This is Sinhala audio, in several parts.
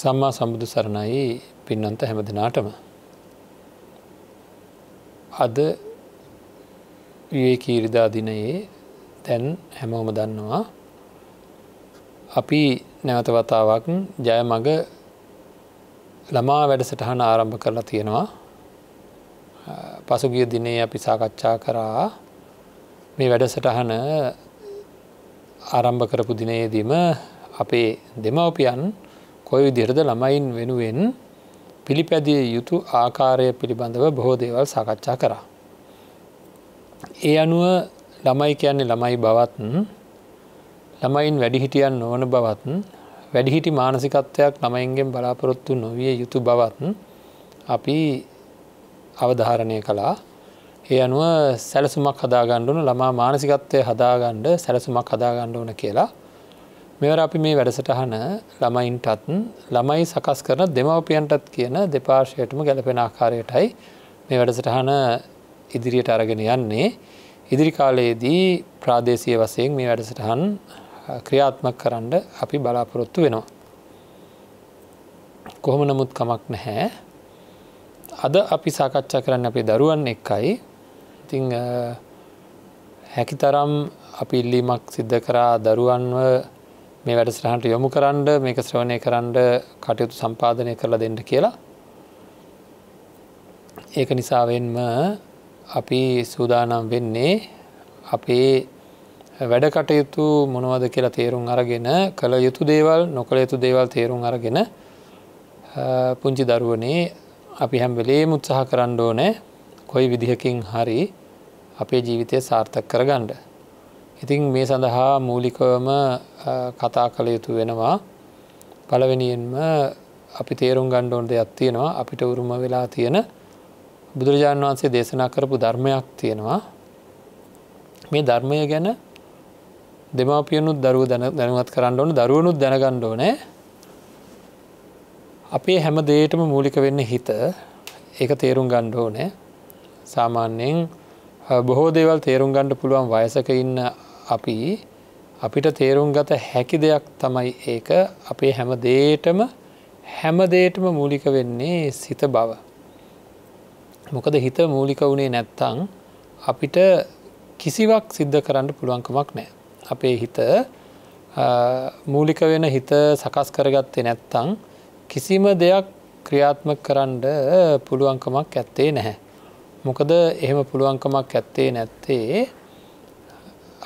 සම්මා සම්බුදු සරණයි පින්නන්ත හැම දෙනාටම. අද විවේකීරිදා දිනයේ තැන් හැමෝම දන්නවා. අපි නැවතවතාවක් ජය මග ළමා වැඩසටහන ආරම්භ කරලා තියෙනවා. පසුගිය දිනේ අපි සාකච්ඡා කරා මේ වැඩසටහන ආරම්භ කරපු දිනයේදීම අපේ දෙමවපියන් කොයි විදිරද ළමයින් වෙනුවෙන් පිළිපැදිය යුතු ආකාරය පිළිබඳව බොහෝ දේවල් සාකච්ඡා කරා. ඒ අනුව ළමයි කියන්නේ ළමයි බවත්න් ළමයින් වැඩිහිටියන් නොවන බවත්න් වැඩිහිටි මානසිකත්වයක් ළමයින්ගෙන් බලාපොරොත්තු නොවිය යුතු බවත්න් අපි අවධාරණය කළා ඒ අනුව සැලසුමක් හදාගණ්ඩුන ළමා මානසිකත්වය හදාගණ්ඩ සැලසුමක් හදාගණ්ඩ ඕන කියලා මෙවර අපි මේ වැඩසටහන ළමයින්ටත් ළමයි සකස් කරන දෙමවපියන්ටත් කියන දෙපාර්ශයටම ගැලපෙන ආකාරයටයි මේ වැඩසටහන ඉදිරියට අරගෙන යන්නේ. ඉදිරි කාලයේදී ප්‍රාදේශය වසයෙන් මේ වැඩසටහන් ක්‍රියාත්මක් කරන්න අපි බලාපොරොත්තු වෙනවා. කොහොම නමුත් කමක් නැහැ. අද අපි සාකච්ඡා කරන්න අපේ දරුවන් එක්කයි ඉතිං හැකි තරම් අපි ඉල්ලීමක් සිද්ධ කරා දරුවන්ව මේ වැඩසටහට යොමු කරන්න මේක ශ්‍රවණය කරන්න කටයුතු සම්පාධනය කරලා දෙන්න කියලා. ඒක නිසාවෙන්ම අපි සූදානම් වෙන්නේ අපේ වැඩ කටයුතු මොනවද කියලා තේරුම් අරගෙන කළ යුතු දේවල් නොකළ යුතු දේවල් තේරුම් අරගෙන පුංචි දරුවනේ අපි හැම්වෙලේ මුත්සාහ කරන්න ඕනෑ කොයි විදිහකින් හරි අපේ ජීවිතය සාර්ථක කරගණ්ඩ. ඉතින් මේ සඳහා මූලිකවම කතා කළ යුතු වෙනවා පළවෙනියෙන්ම අපි තේරුම් ගණ්ඩෝන් දෙයක් තියෙනවා අපිට උරුම වෙලා තියෙන බුදුරජාණන් වහන්සේ දේශනා කරපු ධර්මයක් තියෙනවා මේ ධර්මය ගැන දෙමාපියනුත් දරුව දැනුවත් කරන්න ඕන දරුවනුත් දැනගණ්ඩ ඕනෑ අපේ හැම දේටම මූලික වෙන්න හිත ඒක තේරුම් ගණ්ඩ ඕනෑ සාමාන්‍යයෙන් බොහෝ දේවල් තේරුම් ගණ්ඩ පුළුවන් වයසක ඉන්න අපි අපිට තේරුම් ගත හැකි දෙයක් තමයි ඒක අපේ හැම දේටම හැමදේටම මූලික වෙන්නේ සිත බව. මොකද හිත මූලික වුණේ නැත්තං අපිට කිසිවක් සිද්ධ කරන්න පුළුවන්කමක් නෑ. අපේ හිත මූලික වෙන හිත සකස් කරගත්තේ නැත්තං කිසිම දෙයක් ක්‍රියාත්ම කරන්න පුළුවන්කමක් ඇත්තේ නැහැ. මොකද එහෙම පුළුවන්කමක් ඇත්තේ නැත්තේ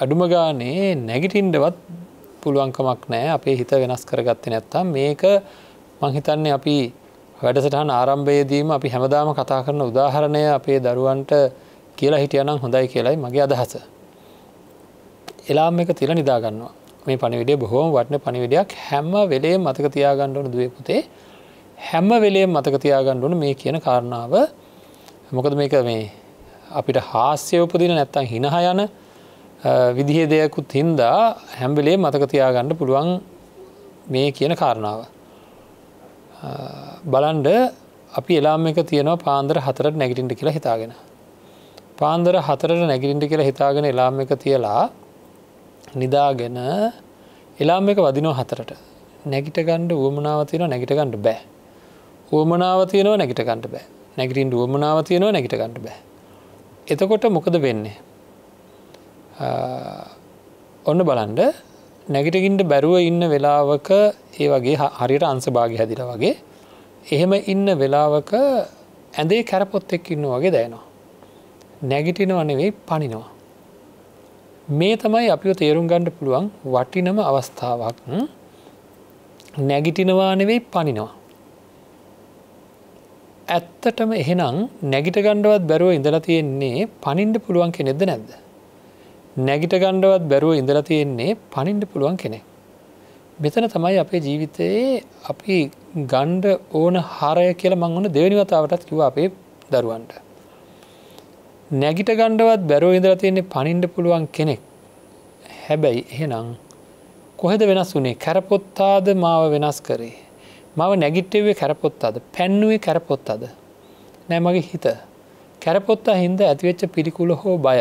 අඩුම ගානේ නැගිටින්ඩවත් පුළුවන්කමක් නෑ අපේ හිත වෙනස් කරගත්ත නැත්තම් මේක මංහිතන්නේ අපි වැඩසටහන් ආරම්භයේදීම අපි හැමදාම කතා කරන උදාහරණය අපේ දරුවන්ට කියලා හිටියනම් හොඳයි කියලයි මගේ අදහස. එලාම් එක තිල නිදාගන්නවා මේ පණිවිඩේ බොහෝම වටන පණිවිඩයක් හැම වෙලේ මතක තියාගණ්ඩුවන දුවපුතේ හැම වෙලේ මතක තියාගණ්ඩුවන මේ කියන කාරණාව මොකද මේක මේ අපිට හාස්‍ය උපදින නැත්තන් හිනහ යන විදිහේ දෙයකුත් හින්දා හැම්බිලේ මතකතියාගණ්ඩ පුළුවන් මේ කියන කාරණාව. බලන්ඩ අපි එලාම එක තියෙනවා පාන්දර හතරට නැගිටින්ට කියලා හිතාගෙන. පාන්දර හතරට නැගිටින්ට කියලා හිතාගෙන එලාම එක තියලා නිදාගෙන එලාම එක වදිනෝ හතරට නැගිට ගණ්ඩ ුවමනාව තියෙන නැගිට ගණ්ඩ බෑ. ුවමනාව තියනවා නැගිට ගණ්ඩ බෑ නැගිටින් ුවමනාව තියනවා නැගිට ගණ්ඩ බෑ. එතකොට මොකද වෙන්නේ ඔන්න බලන්ඩ නැගිටකින්ට බැරුව ඉන්න වෙලාවක ඒ වගේ හරියට අන්සභාග හැදිර වගේ එහෙම ඉන්න වෙලාවක ඇඳේ කැරපොත් එක් ඉන්න වගේ දයනවා. නැගිටිනවනෙවෙයි පනිනවා. මේ තමයි අපි තේරුම් ගණ්ඩ පුළුවන් වටිනම අවස්ථාවක් නැගිටිනවානෙවෙයි පනිනවා. ඇත්තටම එහෙනම් නැගිට ගණ්ඩවත් බැරුව ඉඳලා තියෙන්නේ පනින්ඩ පුළුවන් කෙනෙද නැද්ද. නැගිට ගණ්ඩවත් බැරුව ඉඳලා තියෙන්නේ පනින්ඩ පුළුවන් කෙනෙ. මෙතන තමයි අපේ ජීවිතයේ අපි ගණ්ඩ ඕන හාරය කියල මං ඕන දෙවනිවතාවටත් කිව අපේ දරුවන්ට. නැගිට ගණ්ඩවත් බැරෝ ඉඳලා තියෙන්නේ පනින්ඩ පුළුවන් කෙනෙක් හැබැයි එහෙනම් කොහෙද වෙනස් වුනේ කැරපොත්තාද මාව වෙනස් කරේ. මව නැගිට්ටවේ කැරපොත්තාද පැන්නුවේ කැරපොත්තාද. නෑ මගේ හිත කැරපොත්තා හින්ද ඇතිවෙච්ච පිළිකුල හෝ බය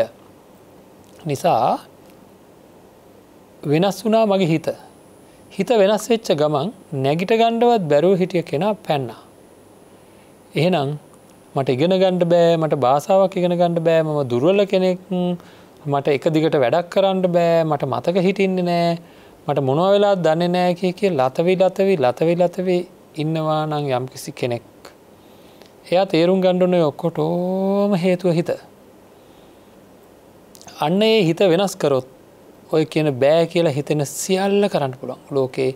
නිසා වෙනස් වුනා මගේ හිත හිත වෙනස් වෙච්ච ගමන් නැගිට ගණ්ඩවත් බැරුව හිටිය කෙනා පැන්නා. එහෙනම් මට ඉගෙන ගණ්ඩ බෑ මට භාසාාවක් ඉගෙන ගණඩ බෑ මම දුර්වල කෙනෙක් මට එක දිගට වැඩක් කරන්න බෑ මට මතක හිටින්නේ නෑ මට මොනවෙලා දන්න නෑකය කිය ලතවී ලතවී ලතවී ලතවේ ඉන්නවා නං යම්කිසි කෙනෙක්. එයා තේරුම් ගණ්ඩුනේ ඔක්කොටෝම හේතුව හිත. අන්න ඒ හිත වෙනස් කරොත් ඔය කියන බෑ කියලා හිතෙන සියල්ල කරන්න පුළන් ලෝකේ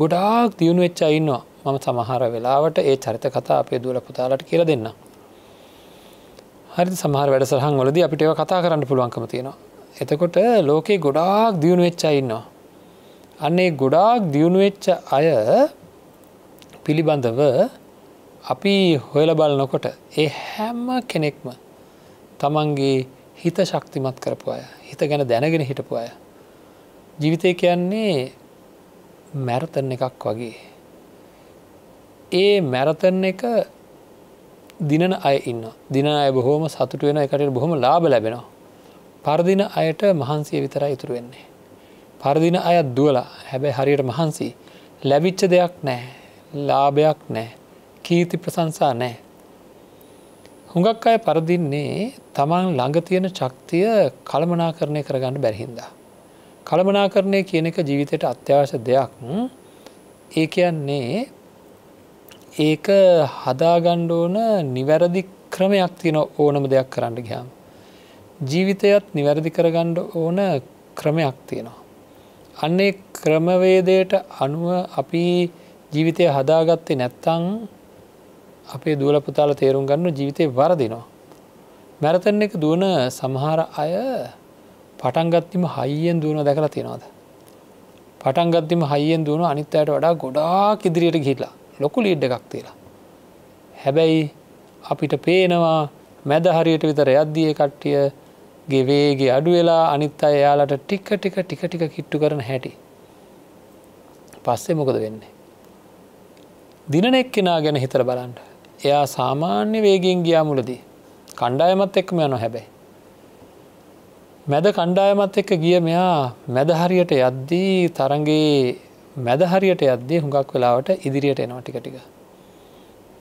ගොඩාක් දියුණු වෙච්ච අයින්නවා මම සමහර වෙලාවට ඒ චරිත කතා අපේ දුවල පුතාලට කියල දෙන්න. හරි සමහර වැඩසහන් වලද අපිට ඒව කතා කරන්න පුළුවන්කම තියෙනවා. එතකොට ලෝකේ ගොඩාක් දියුණු වෙච්ච අයින්නවා. අන්නේ ගොඩාක් දියුණුවෙච්ච අය පිළිබඳව අපි හොයල බලනොකොට ඒ හැම්ම කෙනෙක්ම තමන්ගේ හිත ශක්තිමත් කරපු අය හිත ගැන දැනගෙන හිටපු අය ජීවිතය කියන්නේ මැරතන් එකක් වගේ ඒ මැරතන් එක දිනන අය ඉන්න දින අය බොහෝම සතුට වෙන එකට බොහොම ලාබ ලැබෙනවා පරදින අයට මහන්සිය විතරයි ඉතුරු වෙන්නේ පරදින අයත් දුවලා හැබැයි හරියට මහන්සි ලැබිච්ච දෙයක් නෑ ලාභයක් නෑ කීති ප්‍රසංසා නෑ හුඟක් අය පරදින්නේ තමන් ළඟ තියෙන ශක්තිය කළමනාකරණය කරගන්න බැරිහින්දා. කළමනාකරණය කියන එක ජීවිතයට අත්‍යවශ්‍ය දෙයක් ඒ කියන්නේ ඒක හදාගණ්ඩ ඕන නිවැරදි ක්‍රමයක් තියෙන ඕනම දෙයක් කරන්න ගියාම්. ජීවිතයත් නිවැරදි කරගණ්ඩ ඕන ක්‍රමයක් තියෙනවා. අන්නේ ක්‍රමවේදයට අනුව අපි ජීවිතය හදාගත්තේ නැත්තං අපේ දුවල පුතාල තේරුම් ගන්න ජීවිතය වරදිනවා. මැරතන් එක දුවන සමහර අය පටන්ගත්තිම හයිියෙන් දුවන දැකලා තියෙනවාද. පටන්ගත්තිම හයිියෙන් දුවන අනිත් අයට වඩා ගොඩා කිදිරියට ගිහිලා ලොකු ලීඩ් එකක් තිලා. හැබැයි අපිට පේනවා මැද හරියට විතර යද්දිය කට්ටිය ගෙවේගේ අඩු වෙලා අනිත් අය එයාලට ටික ටික ටික ටික කිට්ටු කරන හැටි. පස්සේ මොකද වෙන්නේ. දිනනෙක් කෙනා ගැන හිතර බලන්ට එයා සාමාන්‍ය වේගෙන් ගියා මුලදී කණ්ඩායමත් එක්ම යන හැබැයි. මැද කණ්ඩායමත් එක්ක ගිය මෙයා මැදහරියට යද්දී තරගේ මැදහරියට යද්දී හුඟක් වෙලාවට ඉදිරියට එනවා ටික ටික.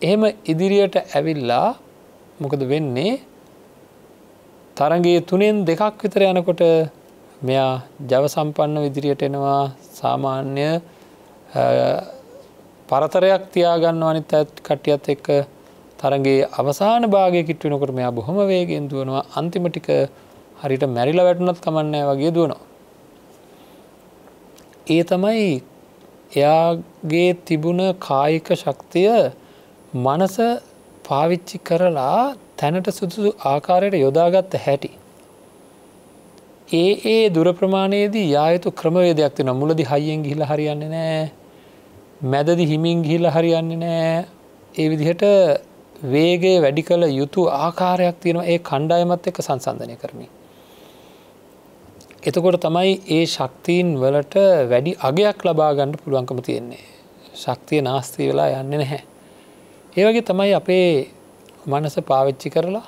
එහෙම ඉදිරියට ඇවිල්ලා මොකද වෙන්නේ තරගේ තුනෙන් දෙකක් විතර යනකොට මෙයා ජවසම්පන්න විදිරියට එනවා සාමාන්‍ය පරතරයක් තියාගන්න අනිත් ඇත් කට්ටියත් එක්ක තරගේ අවසාන භාගය කිට්ටුනකොට මෙයා බොහොම වේගෙන් දුවනවා අන්තිමටික හරිට මැරිල වැටනත් කමන්නෑ වගේ දුවනවා. ඒ තමයි එයාගේ තිබුණ කායික ශක්තිය මනස පාවිච්චි කරලා තැනට සුදුසු ආකාරයට යොදාගත්ත හැටි. ඒ ඒ දුර ප්‍රමාණයේදී යායුතු ක්‍රමවේදයක් තින මුලදි හයියෙන් ගිහිල හරියන්නේ නෑ මැදදි හිමින් ගිහිල හරියන්නේ නෑ ඒ විදිහට වේගේ වැඩි කළ යුතු ආකාරයක් තියෙන ඒ කණ්ඩායමත් එක සංසන්ධනය කරමි. එතකොට තමයි ඒ ශක්තිීන් වලට වැඩි අගයක් ලබාගණ්ඩ පුළුවන්කම තියෙන්නේ. ශක්තිය නාස්තිී වෙලා යන්න නැහැ. ඒවගේ තමයි අපේ මනස පාවිච්චි කරලා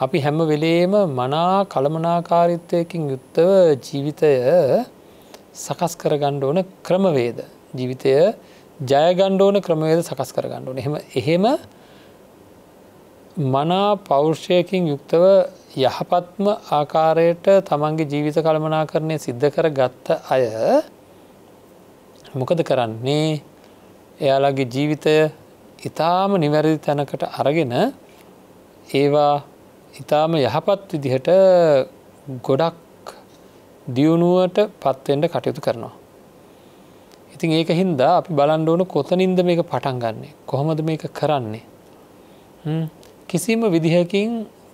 අපි හැම වෙලේම මනා කළමනාකාරිත්වයකින් යුත්තව ජීවිතය සකස් කරගණ්ඩ ඕන ක්‍රමවේද. ජීවිතය ජයගණ්ඩෝන ක්‍රමවේද සකස් කරගණ්ඩුවන එහෙම එහෙම මනා පෞර්ෂයකින් යුක්තව යහපත්ම ආකාරයට තමන්ගේ ජීවිත කළමනා කරණය සිද්ධ කර ගත්ත අය මොකද කරන්නේ එයාලගේ ජීවිතය ඉතාම නිවැරදි තැනකට අරගෙන ඒවා ඉතාම යහපත් විදිහට ගොඩක් දියුණුවට පත්වෙන්ට කටයුතු කරනවා. ඉතින් ඒක හින්දා අපි බලන්ඩ ඕන කොතනින්ද මේක පටන් ගන්නේ කොහොමද මේක කරන්නේ කිසිම විදිහකින්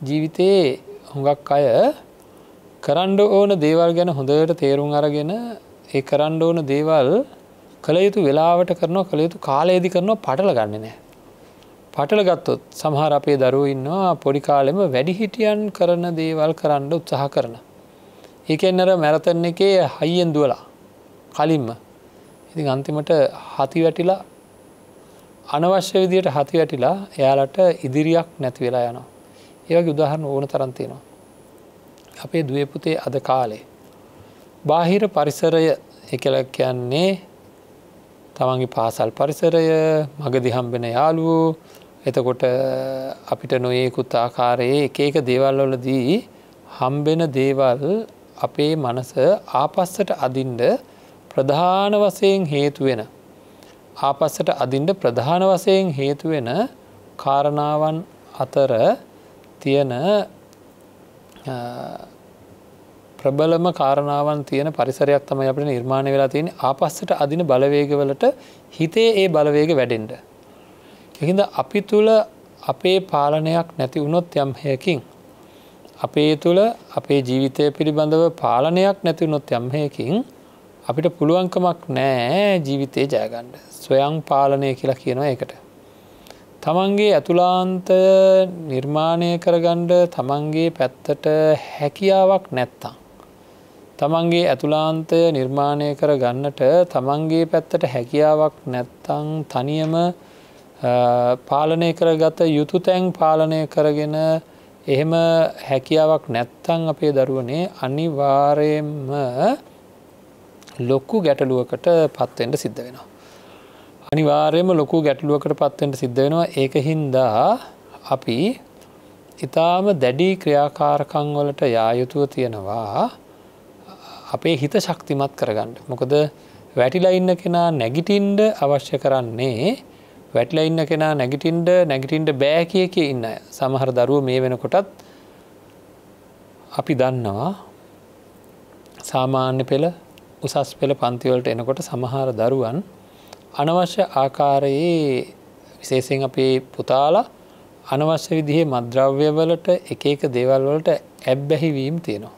ජීවිතයේ හොඟක් අය කරන්ඩ ඕන දේවල් ගැන හොඳට තේරුම් අරගෙන ඒ කරන්ඩ ඕන දේවල් කළයුතු වෙලාවට කරනවා කළයුතු කාලයේදි කරනවා පටල ගන්න නෑ පටල ගත්තොත් සමහර අපේ දරුව ඉන්නවා පොඩි කාලෙම වැඩිහිටියන් කරන දේවල් කරන්න උත්සාහ කරන. ඒක එන්නර මැරතන් එකේ හයියෙන් දුවලා කලින්ම ඉතින් අන්තිමට හති වැටිලා අනවශ්‍ය විදියට හති වැටිලා එයාලට ඉදිරියක් නැති වෙලා යනවා. ඒවගේ උදාහරණ ඕන තරන්තියනවා. අපේ දුවපුතේ අද කාලේ. බාහිර පරිසරය එකල කියන්නේ තමන්ගේ පාසල් පරිසරය මග දිහම්බෙන යාලුවෝ එතකොට අපිට නොයෙකුත් ආකාරයේ එක එක දේවල්වලදී හම්බෙන දේවල් අපේ මනස ආපස්සට අදින්ඩ ප්‍රධාන වසයෙන් හේතුවෙන. ආපස්සට අදින්ට ප්‍රධාන වසයෙන් හේතුවෙන කාරණාවන් අතර තියෙන ප්‍රබලම කාරණාවන් තියෙන පරිසරයක් තමයි අපට නිර්මාණය වෙලා තියෙන ආපස්සට අදින බලවේගවලට හිතේ ඒ බලවේග වැඩෙන්ට. එහිද අපි තුළ අපේ පාලනයක් නැති වුණොත් යම් හයකින්. අපේ තුළ අපේ ජීවිතය පිළිබඳව පාලනයක් නැති වුණොත් යම් හයකින් අපිට පුළුවන්කමක් නෑ ජීවිතය ජයගණ්ඩ ස්වයං පාලනය කියලා කියනවා එකට. තමන්ගේ ඇතුලාන්ත නිර්මාණය කරගණ්ඩ තමන්ගේ පැත්තට හැකියාවක් නැත්තං. තමන්ගේ ඇතුලාන්තය නිර්මාණය කර ගන්නට තමන්ගේ පැත්තට හැකියාවක් නැත්තං තනියම පාලනය කරගත යුතු තැන් පාලනය කරගෙන එහෙම හැකියාවක් නැත්තං අපේ දරුවනේ අනිවාරයෙන්ම ලොක්කු ගැටලුවකට පත්වෙන්ට සිද්ධ වෙනවා. අනිවාර්යම ලොකු ගැටලුවකට පත්වෙන්ට සිද්ධ වෙනවා ඒක හින්දා අපි ඉතාම දැඩි ක්‍රියාකාරකං වලට යායුතුව තියෙනවා අපේ හිත ශක්තිමත් කරගන්න මොකද වැටිලා ඉන්න කෙනා නැගිටින්ඩ අවශ්‍ය කරන්නේ වැටලා ඉන්න කෙනා නැගිටින්ඩ නැගිටින්ඩ බෑ කිය කිය ඉන්න සමහර දරුව මේ වෙනකොටත් අපි දන්නවා සාමාන්‍ය පෙළ උසස් පෙළ පන්තිවලට එනකොට සමහර දරුවන් අනවශ්‍ය ආකාරයේ විශේෂයෙන් අපේ පුතාලා අනවශ්‍ය විදිහේ මද්‍රව්‍යවලට එක එක දේවල් වලට ඇබ්බැහිවීම් තියෙනවා.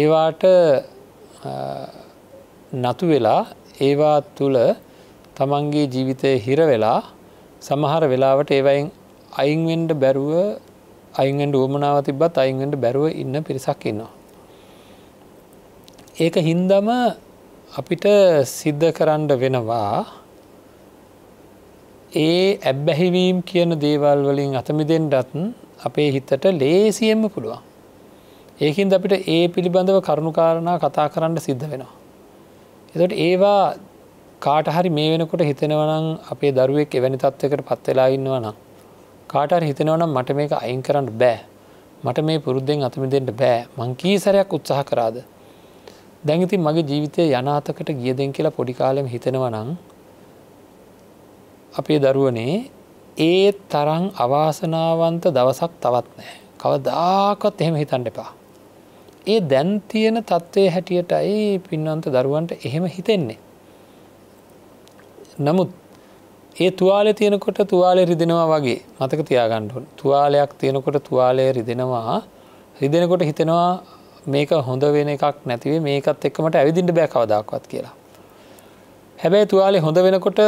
ඒවාට නතු වෙලා ඒවා තුළ තමන්ගේ ජීවිතය හිර වෙලා සමහර වෙලාවට ඒවයින් අයින්වෙන්ඩ බැරුව අයින්ෙන්ඩ ුවමනාව තිබත් අයින්ෙන්ඩ බැරුව ඉන්න පිරිසක් ඉන්නවා. ඒක හින්දම අපිට සිද්ධ කරන්න වෙනවා ඒ ඇබ්බැහිවීම් කියන දේවල් වලින් අතමිදෙන්ටත් අපේ හිතට ලේසියෙන්ම පුළුවන්. ඒකින් අපිට ඒ පිළිබඳව කරුණුකාරණා කතා කරන්න සිද්ධ වෙනවා. එතට ඒවා කාටහරි මේ වෙනකොට හිතෙනවනම් අපේ දරුවෙක් එවැනි තත්වකට පත්වෙලා ඉන්නවා නම්. කාටර් හිතෙනවනම් මට මේක අයින් කරන්න බෑ මට මේ පුරුද්ධෙන් අතමිදෙන්ට බෑ මංකී සැරයක් උත්සාහ කරාද. දැඟති මගේ ජීවිතය යනාතකට ගියදෙන් කියලා පොඩිකාලෙම හිතෙනව නං අපේ දරුවනේ ඒ තරං අවාසනාවන්ත දවසක් තවත් නෑ කවදාකත් එහෙම හිතන්න එපා ඒ දැන් තියෙන තත්ත්වය හැටියට ඒ පින්නන්ත දරුවන්ට එහෙම හිතෙන්නේ නමුත් ඒ තුවාලය තියෙනකොට තුවාලය රිදෙනවා වගේ මතක තියාගණ්ඩුවන් තුවාලයක් තියෙනකොට තුවාලය රිදෙනවා රිදෙනකොට හිතෙනවා මේක හොඳ වෙන එකක් නැතිවේ මේකත් එක්කමට ඇවිදිට බෑ කවදක්වත් කියලා. හැබැයි තුවාලේ හොඳ වෙනකොට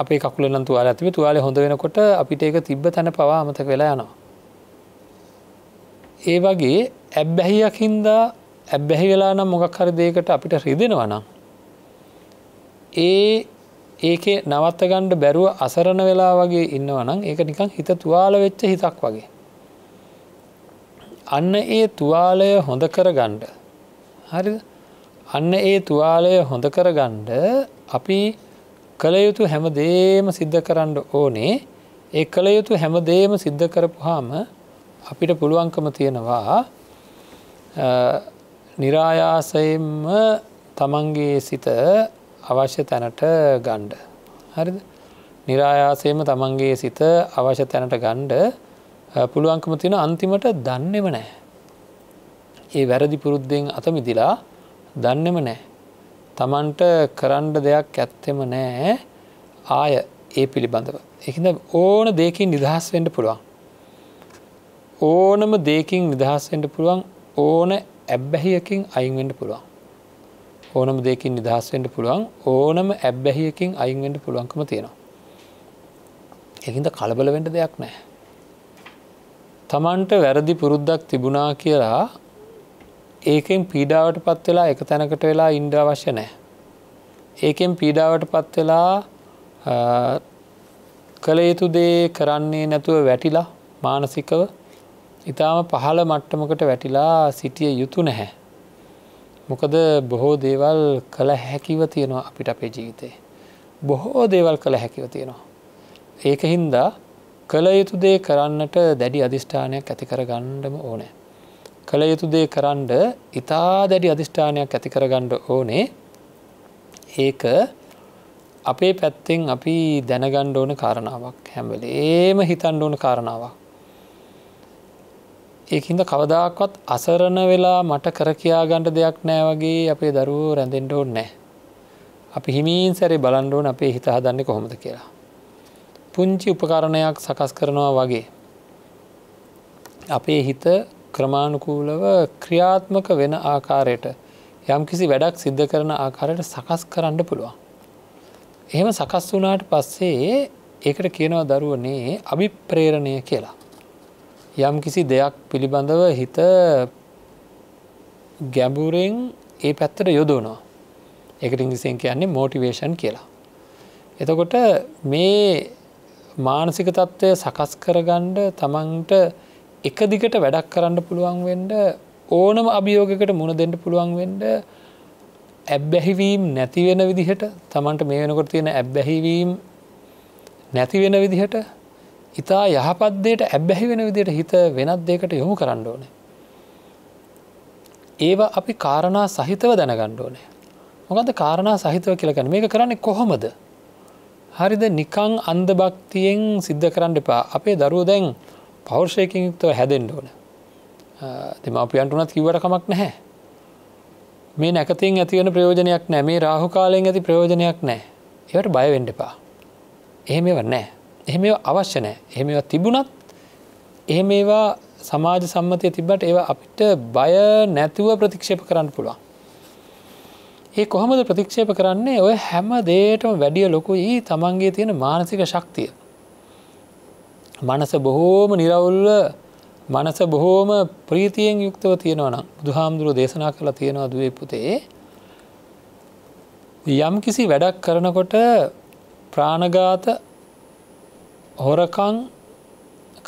අපේ කකුලන තුවාල ඇතිම තුවාලේ හොඳ වෙනකොට අපිට ඒක තිබ්බ තැන පවා අමතක වෙලා යනවා. ඒ වගේ ඇබ්බැහියක් හින්දා ඇබ්බැහි වෙලා නම් මොගක් හරි දෙයකට අපිට රිදෙනවනම්. ඒ ඒකේ නවත්තගණ්ඩ බැරුව අසරණ වෙලා වගේ ඉන්නවනම් ඒක නිකං හිත තුවාල වෙච්ච හිතක් වගේ. අන්න ඒ තුවාලය හොඳ කරගණ්ඩ. හරි අන්න ඒ තුවාලය හොඳ කරගණ්ඩ අපි කළයුතු හැම දේම සිද්ධ කරන්න ඕනේ ඒ කළයුතු හැම දේම සිද්ධ කරපු හාම අපිට පුළුවන්කම තියෙනවා නිරායාසයෙන්ම තමන්ගේ සිත අවශ්‍ය තැනට ගණ්ඩ. හරිද නිරායාසයම තමන්ගේ සිත අවශ්‍ය තැනට ගණ්ඩ පුළුවන්කම තියෙන අන්තිමට දන්නෙම නෑ. ඒ වැරදි පුරුද්ධයෙන් අතමිදිලා දන්නෙම නෑ. තමන්ට කරන්ඩ දෙයක් ඇත්තෙම නෑ ආය ඒ පිළිබඳව. එකද ඕන දෙකින් නිදහස්වෙන්ට පුළුවන්. ඕනම දෙකින් නිදහස්වෙන්ට පුළුවන් ඕන ඇබ්බැහියකින් අයින්වෙන්ට පුළුවන්. ඕනම දෙකින් නිදහස්වෙන්ට පුළුවන් ඕනම ඇබ්බැහියකින් අයින්වෙන්ට පුළුවන්කම තියෙනවා. එහින්ද කලබල වෙන්ට දෙයක් නෑ. තමන්ට වැරදි පුරුද්දක් තිබුණා කියලා ඒකෙන් පීඩාවට පත් වෙලා එක තැනකට වෙලා ඉන්ඩ අවශ්‍ය නෑ. ඒකෙන් පීඩාවට පත් වෙලා කළ යුතු දේ කරන්නේ නැතුව වැටිලා මානසිකව ඉතාම පහළ මට්ටමකට වැටිලා සිටිය යුතු නැහැ. මොකද බොහෝ දේවල් කළ හැකිව තියෙනවා අපිට අපේ ජීවිතේ. බොහෝ දේවල් කළ හැකිව තියෙනවා. ඒක හින්දා කළ යුතු දේ කරන්නට දැඩි අධිෂ්ඨානයක් ඇති කර ගණ්ඩම ඕනෑ. කළ යුතු දේ කරන්ඩ ඉතා දැඩි අධිෂ්ඨානයක් ඇති කරගණ්ඩ ඕනේ ඒක අපේ පැත්තෙන් අපි දැනගණ්ඩ ඕන කාරණාවක් හැම්බල ඒම හිතන්ඩ ඕන කාරණාවක්. ඒහින්ද කවදක්වත් අසරණ වෙලා මට කරකයා ගණ්ඩ දෙයක් නෑ වගේ අපේ දරුවෝ රැඳෙන්ඩ ඕන්නෑ. අපි හිමීන් සැරි බලන්ඩෝන් අපේ හිතහ දන්නේ කොහොමද කියලා. පුංචි උපකරණයක් සකස් කරනවා වගේ. අපේ හිත ක්‍රමාණුකූලව ක්‍රියාත්මක වෙන ආකාරයට යම් කිසි වැඩක් සිද්ධ කරන ආකාරයට සකස් කරන්න පුළුවන්. එහෙම සකස් වනාට පස්සේ ඒකට කියනවා දරුවනේ අභිප්‍රේරණය කියලා. යම් කිසි දෙයක් පිළිබඳව හිත ගැඹුරෙන් ඒ පැත්තට යොදනවා. ඒකට ඉංගිසින් කියන්නේ මෝටිවේෂන් කියලා. එතකොට මේ මානසික තත්ත්වය සකස් කරගණ්ඩ තමන්ට එක දිගට වැඩක් කරන්න පුළුවන් වෙන්ඩ ඕනම අභියෝගකට මුණ දෙන්න පුළුවන් වෙන්ඩ ඇබ්බැහිවීම් නැතිවෙන විදිහට තමන්ට මේ වෙනකොට තියෙන ඇබ්බැහිවීම් නැතිවෙන විදිහට ඉතා යහපත්දයට ඇබ්බැහි වෙන විදිට හිත වෙනත් දෙකට යොමු කරන්න ඕනේ. ඒවා අපි කාරණා සහිතව දැනගණ්ඩ ඕනේ. මොකද කාරණා සහිතව කියලකන මේක කරන්නේ කොහොමද හරිද නිකං අන්දභක්තියෙන් සිද්ධ කරන්න එපා අපේ දරුව දැන් පෞර්ෂයකින් යුක්තව හැදෙන්ට ඕන දෙමාපියන්ටුනත් කිවට කමක් නැහැ මේ නැකතින් ඇතිවන ප්‍රයෝජනයක් නෑ මේ රාහු කාලයෙන් ඇති ප්‍රයෝජනයක් නෑ ඒවට බයවෙන්ඩ එපා එහෙම වන්නෑ එහෙම අවශ්‍ය නෑ එහෙම තිබුණත් එහෙම ඒවා සමාජ සම්මතය තිබට ඒවා අපිට බය නැතුව ප්‍රතික්ෂේප කරන්න පුළුවන් ඒ කොහොමද ප්‍රතික්ෂේප කරන්නේ ඔය හැම දේටම වැඩිය ලොකුයි තමන්ගේ තියෙන මානසික ශක්තිය. මනස බොහෝම නිරවුල්ල මනස බොහෝම ප්‍රීතියෙන් යුක්තව තියෙනවනම් බුදුහාමුදුරුව දේශනා කළ තියෙනවා දුවේ පුතේ. යම් කිසි වැඩක් කරනකොට ප්‍රාණගාත හොරකං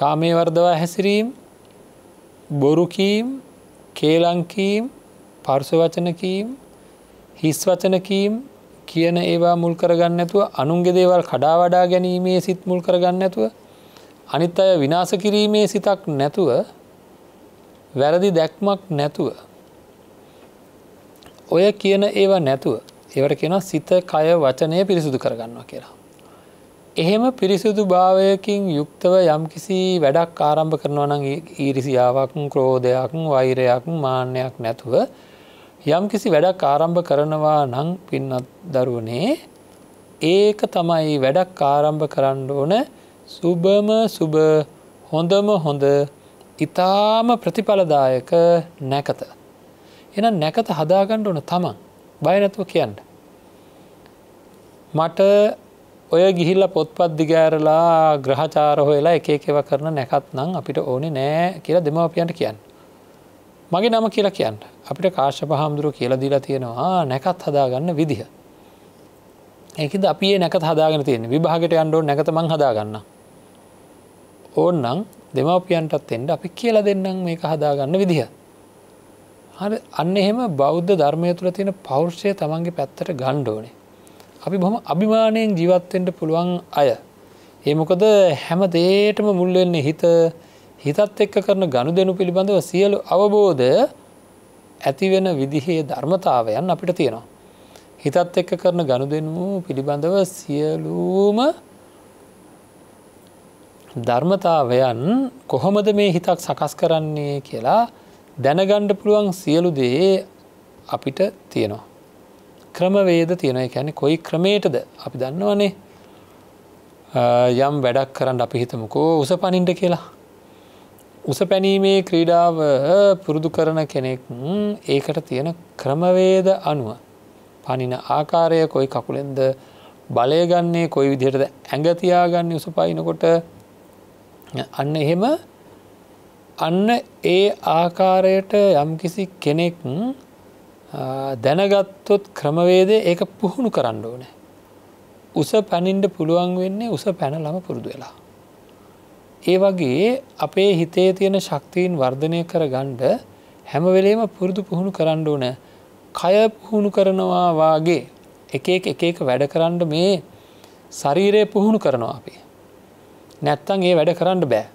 කාමේ වර්දවා හැසිරීම් බොරුකීම් කේලංකීම් පර්ස වචනකීම් හිස් වචන කීම් කියන ඒවා මුල් කරගන්න නැතුව අනුන්ගේ දේවල් කඩා වඩා ගැනීමේ සිත් මුල් කරගන්න නැතුව අනිත් අය විනාස කිරීමේ සිතක් නැතුව වැරදි දැක්මක් නැතුව ඔය කියන ඒවා නැතුව ඒවට කියෙන සිත කය වචනය පිරිසුදු කරගන්නවා කියලා. එහෙම පිරිසුදු භාවයකින් යුක්තව යම් කිසි වැඩක් ආරම්භ කරනවා නම් ඊරිසියාවක් ක්‍රෝධයක් වෛරයක් මාන්‍යයක් නැතුව යම් කිසි වැඩක් ආරම්භ කරනවා නං පින්නත් දරුවනේ ඒක තමයි වැඩක් ආරම්භ කරන්න ඕන සුභම සුභ හොඳම හොඳ ඉතාම ප්‍රතිඵලදායක නැකත. එන නැකත හදාගණ්ඩ ඕන තමන් බයනැතුව කියන්න. මට ඔය ගිහිල්ල පොත්පත් දිගෑරලා ග්‍රහචාර හොයලා එකකෙව කරන නැකත් නම් අපිට ඕනි නෑ කියලා දෙමවපියන්ට කියන්න. මගේ නම කියලා කියන්න අපිට කාශ්‍යප හාමුදුරුව කියලා දීලා තියෙනවා නැකත් හදාගන්න විදිහ. ඒකද අපේ නැකත් හදාගෙන තියෙන විභාගට අන්ඩෝ නැතමං හදාගන්න. ඕන්නම් දෙමවපියන්ටත් එෙන්ට අපි කියලා දෙන්නම් මේක හදාගන්න විදිහ. හරි අන්න එහෙම බෞද්ධ ධර්මය තුළ තියෙන පෞර්ෂය තමන්ගේ පැත්තට ගණ්ඩෝනේ. අපි බොහොම අභිමානයෙන් ජීවත්තෙන්ට පුළුවන් අය. ඒමොකද හැම දේටම මුල්වෙන්නේ හිත හිතත් එක්ක කරන ගණු දෙනු පිළිබඳව සියලු අවබෝධ ඇතිවෙන විදිහේ ධර්මතාවයන් අපිට තියෙනවා. හිතත් එක්ක කරන ගණු දෙනු පිළිබඳව සියලූම ධර්මතාවයන් කොහොමද මේ හිතක් සකස් කරන්නේ කියලා දැනගණ්ඩ පුළුවන් සියලු දේ අපිට තියෙනවා. ක්‍රමවේද තියෙන එකැනෙ කොයි ක්‍රමේටද අපි දන්නවනේ යම් වැඩක් කරන්න අපි හිතමුකෝ උස පනින්ට කියලා උස පැනීමේ ක්‍රීඩාව පුරුදු කරන කෙනෙක් ඒකට තියෙන ක්‍රමවේද අනුව පනින ආකාරය කොයි කකුලෙන්ද බලයගන්නේ කොයි විදිහටද ඇඟතියාගන්න උස පයිනකොට අන්න එහෙම අන්න ඒ ආකාරයට යම්කිසි කෙනෙක් දැනගත්තොත් ක්‍රමවේදය ඒක පුහුණු කරන්න ඕනෑ. උස පැනින්ට පුළුවන් වෙන්නේ උස පැනලම පුරුදු වෙලා. ඒ වගේ අපේ හිතේ තියෙන ශක්තිීන් වර්ධනය කර ගණ්ඩ හැමවෙලේම පුරුදු පුහුණු කරන්න ඕන කය පුහුණු කරනවා වගේ එකක් එකක වැඩ කරන්න මේ ශරීරය පුහුණු කරනවා අපි. නැත්තං ඒ වැඩ කරන්න බෑ.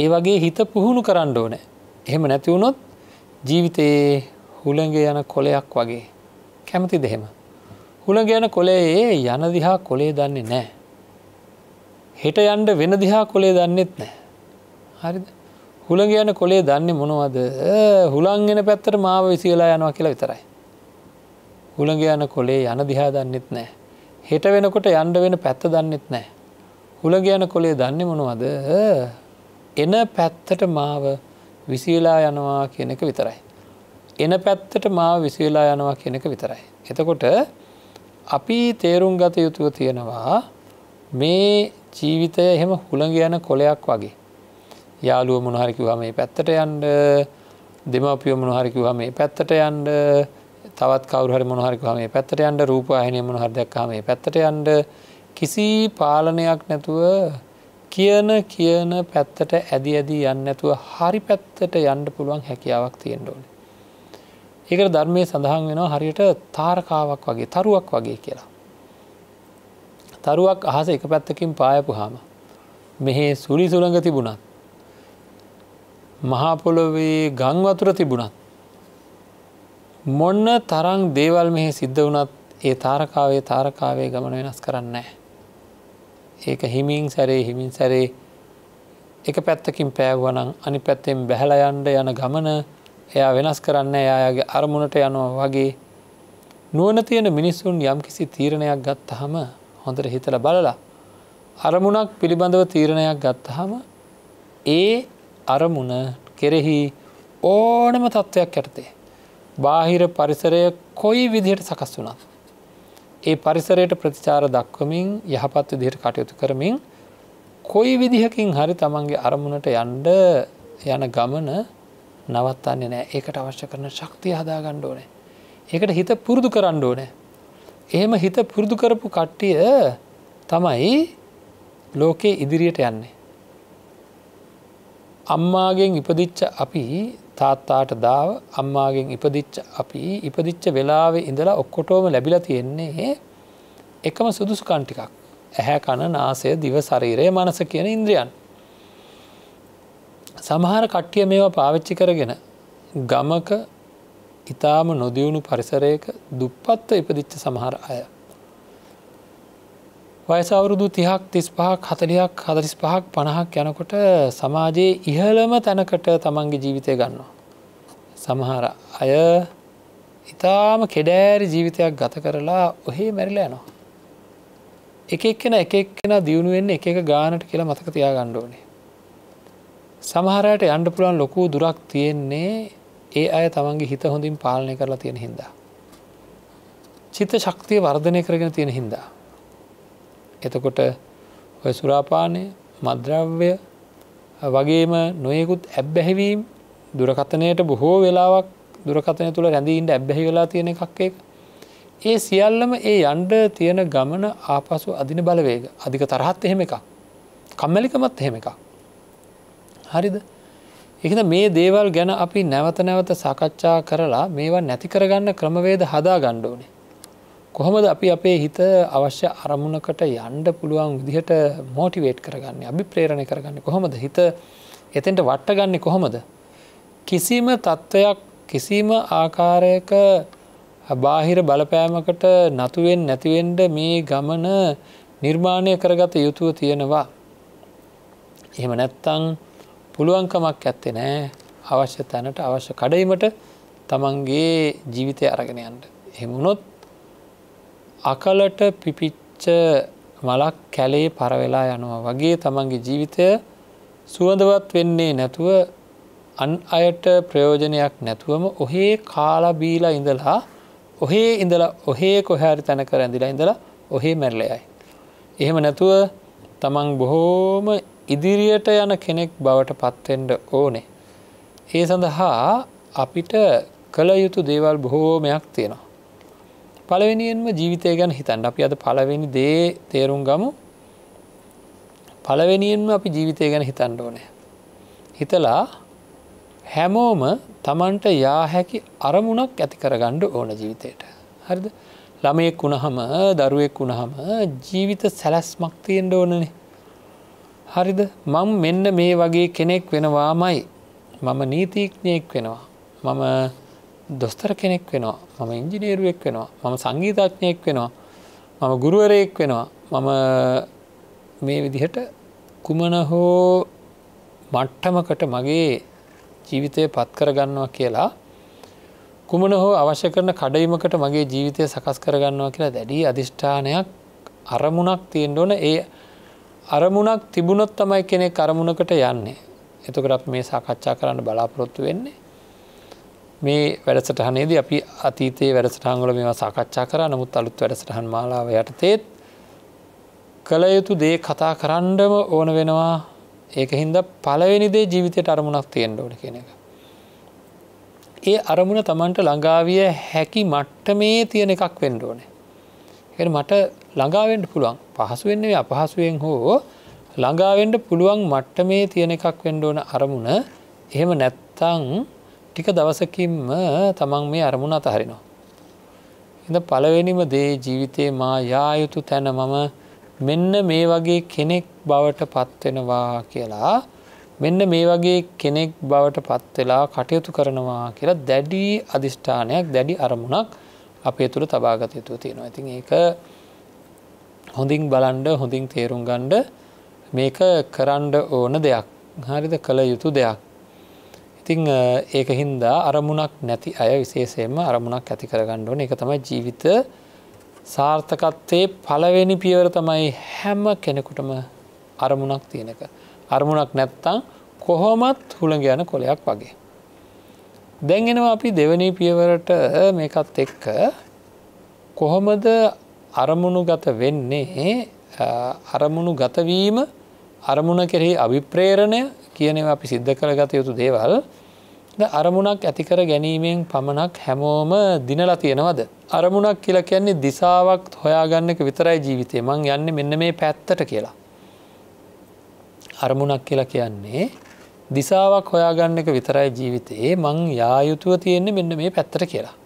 ඒ වගේ හිත පුහුණු කරන්න ඕන. එහෙම නැතිවුණොත් ජීවිතයේ හුළගේ යන කොලයක් වගේ කැමති දෙහෙම. හුළග යන කොලේ යනදිහා කොලේ දන්නේ නෑ. හෙට යන්ඩ වෙන දිහා කොලේ දන්නෙත් නෑ. හරිද හුළඟ යන කොලේ දන්නේ මොනවද හුළන්ගෙන පැත්තට මාව විසිලා යනවා කියලා විතරයි. හුළඟ යන කොලේ යන දිහා දන්නෙත් නෑ. හෙට වෙනකොට යන්ඩ වෙන පැත්ත දන්නෙත් නෑ. හුළඟ යන කොලේ දන්නේ මොනවද එන පැත්තට මාව විසිලා යනවා කියන එක විතරයි. එන පැත්තට මාව විසිවෙලා යනවා කෙනෙක විතරයි. එතකොට අපි තේරුම් ගත යුතුව තියෙනවා මේ ජීවිතය එහෙම හුළඟ යන කොලයක් වගේ. යාළුව මොනහරිකිව මේ පැත්තට යන්ඩ දෙමපිය මොනහරිකිව මේ පැත්තට යන්ඩ තවත් කවරහර මොහරිකව මේ පැත්තට යන්ඩ රූපවාහිනය මොහර දැක්කාම මේ පැත්තට යන්ඩ කිසි පාලනයක් නැතුව කියන කියන පැත්තට ඇදි ඇදී යන්න ඇතුව හරි පැත්තට යන්ඩ පුළුවන් හැකියාවක් තියෙන්ට ඕන. ඒකට ධර්මය සඳහන් වෙනවා හරියට තාරකාවක් වගේ තරුවක් වගේ කියලා. තරුවක් අහස එක පැත්තකින් පායපුහාම මෙහේ සුළි සුළඟ තිබුණත් මහාපොළොවේ ගංවතුර තිබුණත් මොන්න තරං දේවල් මෙහි සිද්ධ වනත් ඒ තාරකාවේ තාරකාවේ ගමන වෙනස් කරන්න ඒක හිමින් සැරේ හිමින් සැරේ එක පැත්තකින් පෑවනං අනි පැත්තෙන් බැහලයන්ඩ යන ගමන එයා වෙනස් කරන්න එයාගේ අරමුණට යනවා වගේ නුවන තියෙන මිනිස්සුන් යම් කිසි තීරණයක් ගත්තහම හොඳට හිතල බලලා. අරමුණක් පිළිබඳව තීරණයක් ගත්තහම ඒ අරමුණ කෙරෙහි ඕනම තත්ත්වයක් ඇටතේ. බාහිර පරිසරය කොයි විදිහයට සකස් වුණත්. ඒ පරිසරයට ප්‍රතිචාර දක්වමින් යහපත් විදිහයට කටයුතු කරමින් කොයි විදිහකින් හරි තමන්ගේ අරමුණට යන්ඩ යන ගමන නවත්තන්නේ නෑ ඒකට අවශ්‍ය කරන ශක්තිය හදා ගණ්ඩෝනේ. ඒකට හිත පුරුදු කරන්න ඕනෑ. එහෙම හිත පුරුදු කරපු කට්ටිය තමයි ලෝකයේ ඉදිරියට යන්නේ. අම්මාගෙන් ඉපදිච්ච අපි තාත්තාට දාව අම්මාගෙන් ඉපදිච්ච අපි ඉපදිච්ච වෙලාවෙ ඉඳලා ඔක්කොටෝම ලැබිලා තියෙන්නේ එකම සුදුසු කන්ටිකක් ඇහැ කණ නාසය දිව ශරීරය මනස කියන ඉන්ද්‍රියන්. සමහර කට්ටිය මේවා පාවිච්චි කරගෙන ගමක ඉතාම නොදියුණු පරිසරයක දුප්පත්ව ඉපදිච්ච සමහර අය. වයසවුරුදු තිහක් තිස් පහක් හතලියක් හදරිස් පහක් පණහක් යනකොට සමාජයේ ඉහළම තැනකට තමන්ගේ ජීවිතය ගන්නවා. සමහර අය ඉතාම කෙඩෑරි ජීවිතයක් ගත කරලා ඔහේ මැරිල යනවා. එකක්ෙන එකක්ෙන දියුණුවෙන් එක ගානට කියලා මතක තියා ගණ්ඩෝනේ. සමහරයට අන්ඩ පුළන් ලොකු දුරක් තියෙන්නේ ඒ අය තමන්ගේ හිත හොඳින් පාලනය කරලා තියෙන හින්දා. චිත්ත ශක්තිය වර්ධනය කරගෙන තියෙන හින්දා. එතකොට ඔය සුරාපානය මද්‍රව්‍ය වගේම නොයෙකුත් ඇබ්බැහිවීම් දුරකතනයට බොහෝ වෙලාවක් දුරකතනය තුළ රැඳීන්ට ඇබ්බැහි වෙලා තියෙන එකක් එක. ඒ සියල්ලම ඒ යන්ඩ තියෙන ගමන ආපසු අධින බලවේග අධික තරහත් එහෙම එකක් කම්මැලිකමත් එහෙම එකක් හරිද එකද මේ දේවල් ගැන අපි නැවත නැවත සාකච්ඡා කරලා මේවා නැති කරගන්න ක්‍රමවේද හදා ගණ්ඩෝනේ. කොහොමද අපි අපේ හිත අවශ්‍ය අරමුණකට යන්ඩ පුළුවන් විදිහට මෝටිවේට් කරගන්න අපි ප්‍රේරණය කරගන්න කොහොමද හිත එතෙන්ට වට්ට ගන්නේ කොහොමද. කිසිම තත්ත්වයක් කිසිම ආකාරයක බාහිර බලපෑමකට නතුවෙන් නැතිවෙන්ඩ මේ ගමන නිර්මාණය කරගත යුතුව තියෙනවා. එහෙම නැත්තං පුළුවන්කමක් ඇත්තේ නෑ අවශ්‍ය තැනට අවශ්‍ය කඩීමට තමන්ගේ ජීවිතය අරගෙනයන්ට. එමුණොත් අකලට පිපිච්ච මලක් කැලේ පරවෙලා යනවා වගේ තමන්ගේ ජීවිතය සුවඳවත් වෙන්නේ නැතුව අන් අයට ප්‍රයෝජනයක් නැතුවම ඔහේ කාලබීලා ඉඳලා ඔහේ ඉඳලා ඔහේ කොහැරි තැනක රැඳිලා ඉඳලා ඔහේ මැරලයයි. එහෙම නැතුව තමන් බොහෝම ඉදිරියට යන කෙනෙක් බවට පත්තෙන්ට ඕනේ. ඒ සඳහා අපිට කළ යුතු දේවල් බොහෝමයක් තියෙනවා. පළවෙනියෙන්ම ජීවිතය ගැන හිතන් අපි අද පළවෙනි දේ තේරුම් ගමු පළවෙනියෙන්ම අපි ජීවිතය ගැන හිතන්න ඕනෑ. හිතලා හැමෝම තමන්ට යා හැකි අරමුණක් ඇති කරගණ්ඩ ඕන ජීවිතයට. හරිද ළමයෙක් වුණහම දරුවෙක් වුණහම ජීවිත සැලැස්මක් තියෙන්ට ඕනනේ හරිද මං මෙන්න මේ වගේ කෙනෙක් වෙනවාමයි මම නීතිීඥයෙක් වෙනවා මම දොස්තර කෙනෙක් වෙනවා මම ඉංජිනේරුවෙක් වෙනවා මම සංගීතඥයෙක් වෙනවා මම ගුරුවරයෙක් වෙනවා මම මේ විදිහට කුමන හෝ මට්ටමකට මගේ ජීවිතය පත්කරගන්නවා කියලා කුමන හෝ අවශ්‍ය කරන කඩයිමකට මගේ ජීවිතය සකස් කරගන්නවා කියලා දැඩී අධිෂ්ඨානයක් අරමුණක් තියෙන් ඕන ඒ අරමුණක් තිබුණොත් තමයි කෙනෙක් අරමුණකට යන්නේ. එතකරත් මේ සාකච්ඡා කරන්න බලාපොරොත්තු වෙන්නේ. මේ වැඩසටහනේද අපි අතීතයේ වැඩසටහංගල මෙවා සාකච්ඡා කර නමුත් අලුත් වැඩසටහන් මාලාව යටතේත් කළ යුතු දේ කතා කරන්නම ඕන වෙනවා ඒක හින්ද පලවෙනිදේ ජීවිතයට අරමුණක් තියෙන්ට ඕන කෙන එක. ඒ අරමුණ තමන්ට ළඟාවිය හැකි මට්ට මේ තියෙන එකක් වෙන්ඩ ඕනේ. එ මට ළඟාවෙන්ට පුළුවන් පහසුවෙන්නේ අපහසුවෙන් හෝ ළඟාවෙන්ට පුළුවන් මට්ටමේ තියෙන එකක් වෙන්ඩ ඕන අරමුණ එහෙම නැත්තං ටික දවසකින්ම තමන් මේ අරමුණ අතහරිනවා. එඳ පළවෙනිම දේ ජීවිතයේ මා යායුතු තැන මම මෙන්න මේ වගේ කෙනෙක් බවට පත්වෙනවා කියලා මෙන්න මේ වගේ කෙනෙක් බවට පත්වෙලා කටයුතු කරනවා කියලා දැඩි අධිෂ්ඨානයක් දැඩි අරමුණක් අපේ තුළ තබාගත යුතු තියෙනවා. ඇතින් ඒක හොඳින් බලන්ඩ හොඳින් තේරුම් ගණ්ඩ මේක කරන්ඩ ඕන දෙයක් හරිද කළ යුතු දෙයක්. ඉතිං ඒක හින්දා අරමුණක් නැති අය විශේෂයෙන්ම අරමුණක් ඇති කරගණ්ඩ ඕන එක තමයි ජීවිත සාර්ථකත්වයේ පළවෙනි පියවර තමයි හැම කෙනෙකුටම අරමුණක් තියෙනක. අරමුණක් නැත්තං කොහොමත් හුළඟ යන කොලයක් වගේ. දැන්ගෙනවා අපි දෙවනී පියවරට මේකත් එක්ක කොහොමද අරමුණු ගත වෙන්නේ අරමුණු ගතවීම අරමුණ කෙරෙහි අභිප්‍රේරණය කියනව අපි සිද්ධ කරගත යුතු දේවල් අරමුණක් ඇතිකර ගැනීමෙන් පමණක් හැමෝම දිනලා තියෙනවද. අරමුණක් කියල කියන්නේ දිසාවක් හොයාගන්නක විතරයි ජීවිතය මං යන්න මෙන්න මේ පැත්තට කියලා. අරමුණක් කියලා කියන්නේ දිසාවක් හොයාගන්න එක විතරයි ජීවිතයේ මං යායුතුව තියෙන්නේ මෙන්න මේ පැත්තට කියලා.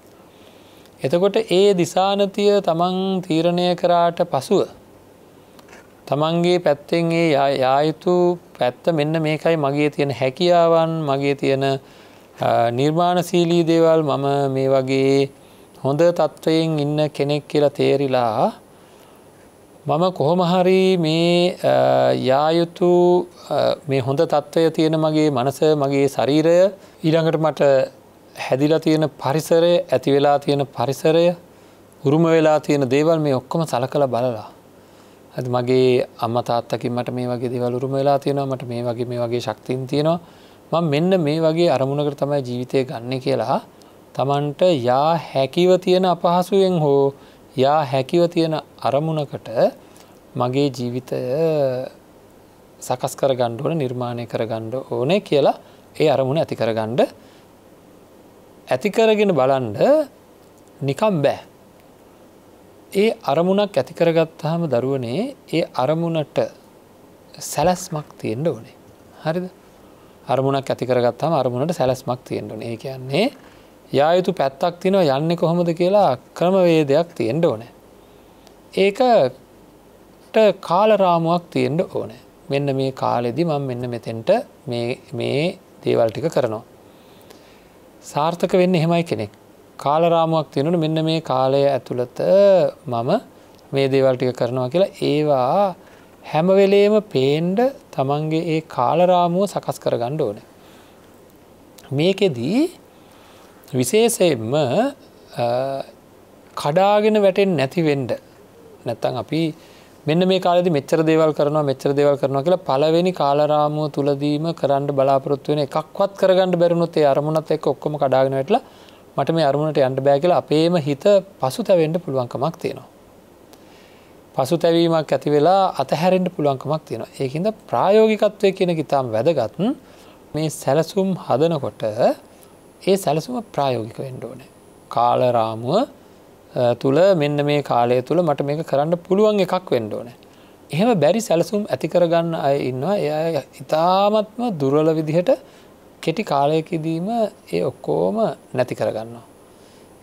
එතකොට ඒ දිසානතිය තමන් තීරණය කරාට පසුව තමන්ගේ පැත්තෙන් ඒ යායුතු පැත්ත මෙන්න මේකයි මගේ තියෙන හැකියාවන් මගේ තියෙන නිර්මාණශීලී දේවල් මම මේ වගේ හොඳ තත්ත්වයෙන් ඉන්න කෙනෙක් කියලා තේරිලා මම කොහොමහරි මේ යායුතු මේ හොඳ තත්ත්වය තියෙන මගේ මනස මගේ ශරීරය ඊළඟට මට හැදිලා තියෙන පරිසරය ඇති වෙලා තියෙන පරිසරය උරුම වෙලා තියෙන දේවල් මේ ඔක්කොම සලකළ බලලා. ඇද මගේ අම්මතාත්තකින් මට මේ වගේ දෙවල් උරුම වෙලා තියෙනවා මට මේ වගේ මේ වගේ ශක්තින් තියෙනවා මං මෙන්න මේ වගේ අරමුණකට තමයි ජීවිතය ගන්න කියලා තමන්ට යා හැකිව තියෙන අපහසුවෙන් හෝ යා හැකිව තියෙන අරමුණකට මගේ ජීවිතය සකස් කර ගණ්ඩුවන නිර්මාණය කර ගණ්ඩ ඕනේ කියලා ඒ අරමුණ ඇති කරගණ්ඩ ඇතිකරගෙන බලන්ඩ නිකම් බෑ. ඒ අරමුණක් ඇතිකරගත්තාම දරුවනේ ඒ අරමුණට සැලැස්මක් තියෙන්ට ඕනේ. හරිද අරමුණක් ඇතිකරගත්තාම අරමුණට සැලැස්මක් තියෙන්ටන ඒ කියන්නේ යායුතු පැත්තක් තිනව යන්න කොහොමද කියලා ක්‍රමවේදයක් තියෙන්ට ඕනෑ. ඒකට කාලරාමුවක් තියෙන්ට ඕනෑ මෙන්න මේ කාලෙදි මං මෙන්න මෙතෙන්ට මේ දේවල් ටික කරනවා. සාර්ථක වෙන්න එහෙමයි කෙනෙක් කාලරාමුවක් තියෙනට මෙන්න මේ කාලය ඇතුළත මම මේ දේවල්ටික කරනවා කියලා ඒවා හැමවෙලේම පේන්ඩ තමන්ගේ ඒ කාලරාමුව සකස් කර ගණ්ඩ ඕන මේකෙදී විශේෂයෙන්ම කඩාගෙන වැටෙන් නැතිවෙන්ඩ නැත්තං අපි මෙන්න මේ කාලෙදි මෙච්චර දේවල් කරනවා මෙච්චර දේවල් කරනවා කියලා පළවෙනි කාලරාමුව තුලදීම කරන්න බලාපොරොත්තු වෙන එකක්වත් කරගන්න බැරිුණොත් ඒ අරමුණත් එක්ක ඔක්කොම කඩාගෙන වැටලා මට මේ අරමුණට යන්න බෑ කියලා අපේම හිත පසුතැවෙන්න පුළුවන්කමක් තියෙනවා. පසුතැවීමක් ඇති වෙලා අතහැරෙන්ට පුළුවන්කමක් තියෙනවා. ඒකින්ද ප්‍රායෝගිකත්වය කියන ඉතාම වැදගත් මේ සැලසුම් හදනකොට ඒ සැලසුම ප්‍රායෝගික වෙන්න ඕනේ. කාලරාමුව තුළ මෙන්න මේ කාලය තුළ මට මේක කරන්න පුළුවන් එකක් වෙන්ඩෝන. එහෙම බැරි සැලසුම් ඇතිකරගන්න අය ඉන්නවා එය ඉතාමත්ම දුරල විදිහට කෙටි කාලයකිදීම ඒ ඔක්කෝම නැති කරගන්නවා.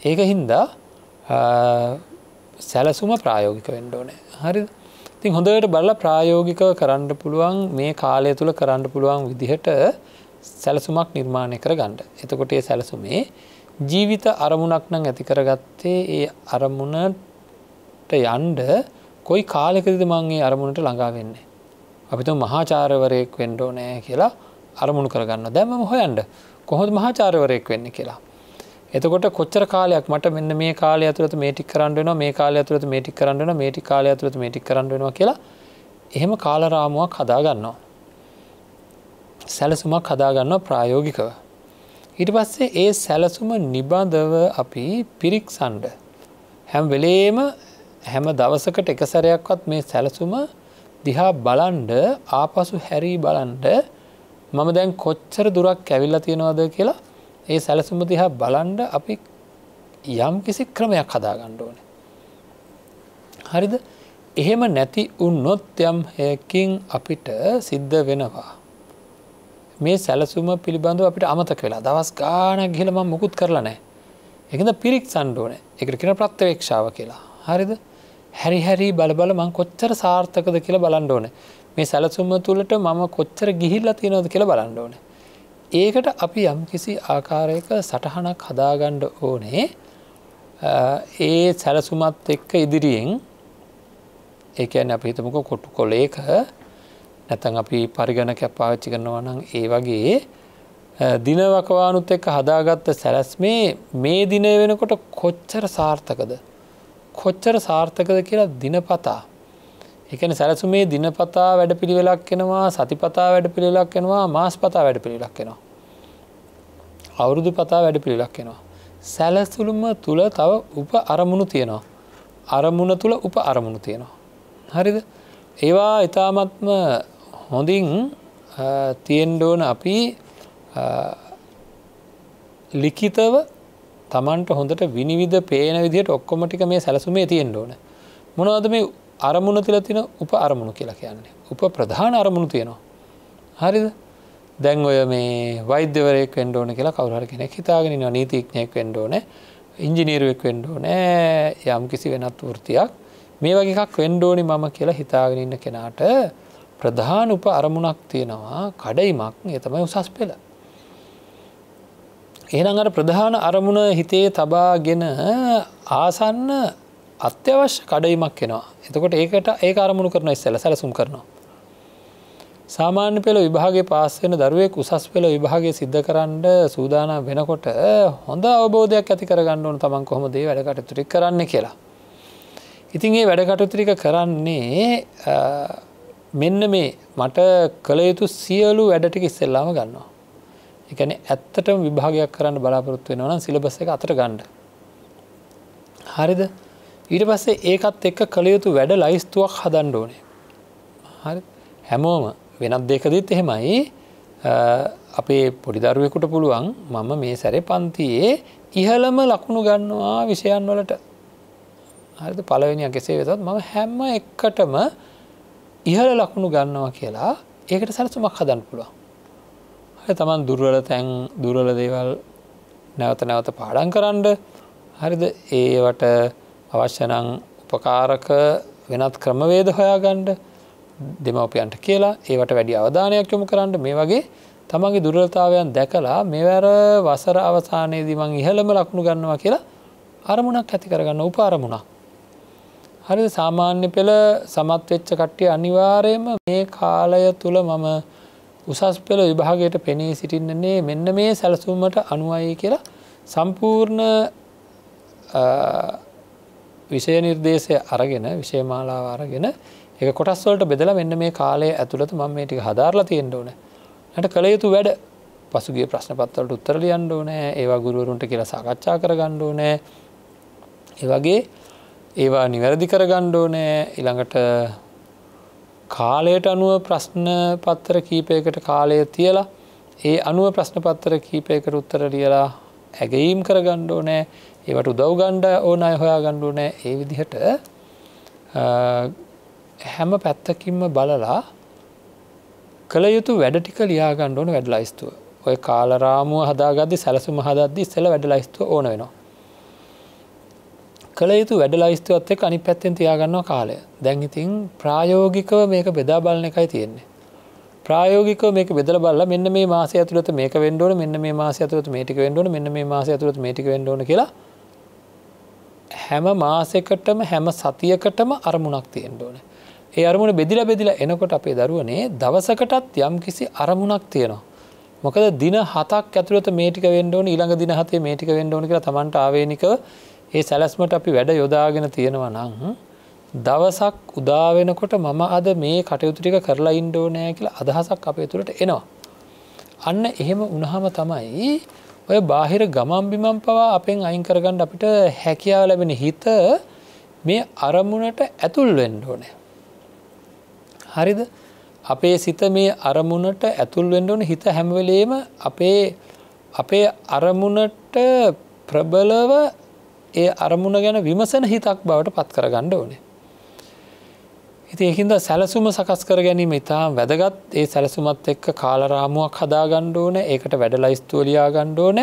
ඒක හින්දා සැලසුම ප්‍රායෝගික වෙන්ඩෝනේ හරි තින් හොඳට බල්ල ප්‍රායෝගිකව කරන්න පුළුවන් මේ කාලය තුළ කරන්න පුළුවන් විදිහට සැලසුමක් නිර්මාණය කර ගණ්ඩ එතකොට ඒ සැලසුමේ ජීවිත අරමුණක් නං ඇති කරගත්තේ ඒ අරමුණට යන්ඩ කොයි කාලෙකද මංගේ අරමුණට ළඟා වෙන්නේ. අපිතු මහාචාරවරයෙක් වෙන්ඩෝ නෑ කියලා අරමුණු කරගන්න දැමම හොයන්ඩ කොහොත් මහාචාරවරයෙක් වෙන්න කියලා. එතකොට කොච්චර කාලයක් මට මෙන්න මේ කාල ඇතුරත මේටි කරන්නන මේ කාල ඇතුරත මේටි කරන්නන මේටි කාල ඇතුරත මේටි කරන්නවා කියලා එහෙම කාලරාමුවක් හදාගන්නවා. සැලසුමක් හදාගන්න ප්‍රායෝගිකව. ඊට පස්සේ ඒ සැලසුම නිබඳව අපි පිරික්සන්ඩ. හැම් වෙලේම හැම දවසකට එක සැරයක්වත් මේ සැලසුම දිහා බලන්ඩ ආපසු හැරී බලන්ඩ මම දැන් කොච්චර දුරක් ඇවිල්ලා තියෙනවාද කියලා ඒ සැලසුම දිහා බලන්ඩ අපි යම් කිසි ක්‍රමයක් හදාගණ්ඩ ඕන. හරිද එහෙම නැති උන්නොත් යම් හයකින් අපිට සිද්ධ වෙනවා. මේ සැලසුම පිළිබඳව අපිට අමතක වෙලා දවස් ගානක් ගිහිල්ලා මම මුකුත් කරලා නැහැ. ඒකද පිරික්සන්න ඕනේ. ඒකට කියන ප්‍රත්‍යවේක්ෂාව කියලා. හරිද? හැරි හැරි බල බල මම කොච්චර සාර්ථකද කියලා බලන්න ඕනේ. මේ සැලසුම තුළට මම කොච්චර ගිහිල්ලා තියෙනවද කියලා බලන්න ඕනේ. ඒකට අපි යම්කිසි ආකාරයක සටහනක් හදාගන්න ඕනේ. ඒ සැලසුමත් එක්ක ඉදිරියෙන් ඒ කියන්නේ අපි හිතමුකෝ කොටු කොලේක නැතන් අපි පරිගණ කැපාවිච්චි කරනවා නම් ඒ වගේ දිනවකවානුත් එක්ක හදාගත්ත සැලැස්මේ මේ දිනය වෙනකොට කොච්චර සාර්ථකද. කොච්චර සාර්ථකද කියලා දිනපතා. එකන සැලසුමේ දිනපතා වැඩ පිළිවෙලක් කෙනවා සතිපතා වැඩ පිළිලක් කෙනවා මාස් පතා වැඩ පිළිලක් කෙනවා. අවුරුදු පතා වැඩ පිළිලක් කෙනවා. සැලසුළුම තුළ තව උප අරමුණු තියෙනවා. අරමුණ තුළ උප අරමුණු තියෙනවා. හරිද ඒවා ඉතාමත්ම හොඳින් තියෙන්ඩෝන අපි ලිකිතව තමන්ට හොඳට විනිවිධ පේන විදිට ඔක්කොමටික මේ සැලසුමේ තියෙන් ඕන. මොනවද මේ අරමුණ තිල තින උප අරමුණු කියලා කියන්නේ. උප ප්‍රධාන අරමුණු තියෙනවා. හරිද දැන් ඔය මේ වෛද්‍යවරයෙක් වෙන්ඩෝන කියලා කවරහර කෙනෙක් හිතාගෙනන නීතිීක්ඥයක් වෙන්ඩෝන ඉංජිනීරුවෙක් වෙන්ඩෝ නෑ යම් කිසි වෙනත් වෘතියක් මේ වගේක් වෙන්ඩෝනි මම කියලා හිතාගෙනඉන්න කෙනාට ප්‍රධාන උප අරමුණක් තියෙනවා කඩයිමක් ඒ තමයි උසස් පෙළ. එහනම් අර ප්‍රධාන අරමුණ හිතේ තබාගෙන ආසන්න අත්‍යවශ්‍ය කඩයිමක් එෙනවා එතකොට ඒකට ඒ අරමුණු කරන ඉස්සල සැලසුම් කරනවා. සාමාන්‍ය පෙළ විභාගේ පාස්සෙන දරුවෙක් උසස් පෙළ විභාගේ සිද්ධ කරන්න සූදානම් වෙනකොට හොඳ අවබෝධයක් ඇති කරගන්න ඕන තමන් කොහොමදේ වැඩකටතුරි කරන්න කියලා. ඉතින් ඒ වැඩකටුතුරික කරන්නේ මෙන්න මේ මට කළ යුතු සියලු වැඩටික ඉස්සෙල්ලාම ගන්නවා. එකන ඇත්තට විභාගයක් කරන්න බලාපොරොත්තු වෙන නම් සිලබස එක අතර ගණ්ඩ. හරිද ඊට පස්සේ ඒකත් එක්ක කළයුතු වැඩ ලයිස්තුවක් හදන්ඩ ඕනේ. හරි හැමෝම වෙනත් දෙකදීත් එහෙමයි අපේ පොඩිදරුවෙකුට පුළුවන් මම මේ සැරේ පන්තියේ ඉහළම ලකුණු ගන්නවා විෂයන් වලට හරිද පලවෙනියක් එසේ වෙතත් මම හැම්ම එක්කටම ඉහල ලකුණු ගන්නවා කියලා ඒකට සැලසුමක් හදන් පුළුවන්. හරි තමන් දුර්වල තැන් දුරල දේවල් නැවත නැවත පාඩන් කරන්න හරිද ඒවට අවශ්‍යනං උපකාරක වෙනත් ක්‍රමවේද හොයාගණ්ඩ දෙමවපියන්ට කියලා ඒවට වැඩි අවධානයක් යොමු කරන්න මේ වගේ තමන්ගේ දුර්ලතාවයන් දැකලා මෙවැර වසර අවසානයේදී මං ඉහළම ලකුණු ගන්නවා කියලා අරමුණක් ඇති කරගන්න උපාරමුණක් හරි සාමාන්‍ය පෙළ සමත් වෙච්ච කට්ටිය අනිවාර්යයෙන්ම මේ කාලය තුල මම උසස් පෙළ විභාගයට පෙනී සිටින්නන්නේ මෙන්න මේ සැලසුමට අනුවයි කියලා සම්පූර්ණ විෂය නිර්දේශය අරගෙන විෂයමාලාව අරගෙන එක කොටස් වලට බෙදලා මෙන්න මේ කාලය ඇතුළත මම මේ ටික හදාarලා තියෙන්න ඕනේ. නැට කළ යුතු වැඩ පසුගේ ප්‍රශ්නපත්වලට උත්තර ලියන්න ඕනෑ ඒවා ගුරුවරුන්ට කියලා සාකච්ඡා කරගන්න ඕනෑ ඒ වගේ ඒවා නිවැරදි කර ගණ්ඩෝනෑ ඉළඟට කාලයට අනුව ප්‍රශ්න පත්තර කීපයකට කාලය තියලා ඒ අනුව ප්‍රශ්න පත්තර කීපයකට උත්තර ලියලා ඇගීම් කර ගණ්ඩෝනෑ ඒවට උදව් ගණ්ඩ ඕන අය හොයා ගණ්ඩුනෑ ඒ විදිහට හැම පැත්තකින්ම බලලා කළ යුතු වැඩ ටික ලියා ගණ්ඩෝන වැඩ ලයිස්තුව ඔය කාලරාමුව හදාගදදි සැලසු මහදදි සෙල වැඩ ලයිස්තුව ඕන වෙනවා කළ යුතු වැඩ ලයිස්තුවත් එක් අනි පැත්තෙන් තියාගන්නවා කාලය දැන් ඉතින් ප්‍රායෝගිකව මේක බෙදා බලන එකයි තියෙන්නේ. ප්‍රායෝගික මේක බෙදල බල මෙන්න මේ මාස ඇතුළත මේක වෙන්ඩෝන මෙන්න මේ මාස ඇතුළත් මේටික වෙන්ඩෝන මෙන්න මේ මාස ඇතුළත් මේටික වෙන්ඩෝන කියලා හැම මාසකටම හැම සතියකටම අරමුණක් තියෙන්ට ඕන. ඒ අරමුණ බෙදිල බෙදිල එනකොට අපේ දරුවනේ දවසකටත් යම් කිසි අරමුණක් තියෙනවා. මොකද දින හතක් ඇතුළට මේටික වෙන්ඩෝන ඊළඟ දින හතේ මේටික වෙන්ඩෝන කියලා තමන්ට ආවේනිකව ඒ සැලස්මට අපි වැඩ යොදාගෙන තියෙනවා නං දවසක් උදාවෙනකොට මම අද මේ කටයුතුටික කරලා ඉන්ඩෝනෑ කියලා අදහසක් අපේ තුළට එනවා. අන්න එහෙම උනහම තමයි ඔය බාහිර ගමම්බිමම් පවා අපෙන් අයිංකරගන්න අපිට හැකියාව ලැබෙන හිත මේ අරමුණට ඇතුල් වෙන්ඩෝනෑ. හරිද අපේ සිත මේ අරමුණට ඇතුල් වෙන්ඩෝන හිත හැමවලේම අපේ අපේ අරමුණට ප්‍රබලව ඒ අරමුණ ගැන විමසන හිතක් බවට පත් කරගණ්ඩ ඕනේ. ඉති එහින්ද සැලසුම සකස් කර ගැනීම ඉතාම් වැදගත් ඒ සැලසුමත් එක්ක කාලරාමුවක් හදාගණ්ඩ ඕන ඒකට වැඩලයිස්තුවලයා ගණ්ඩ ඕන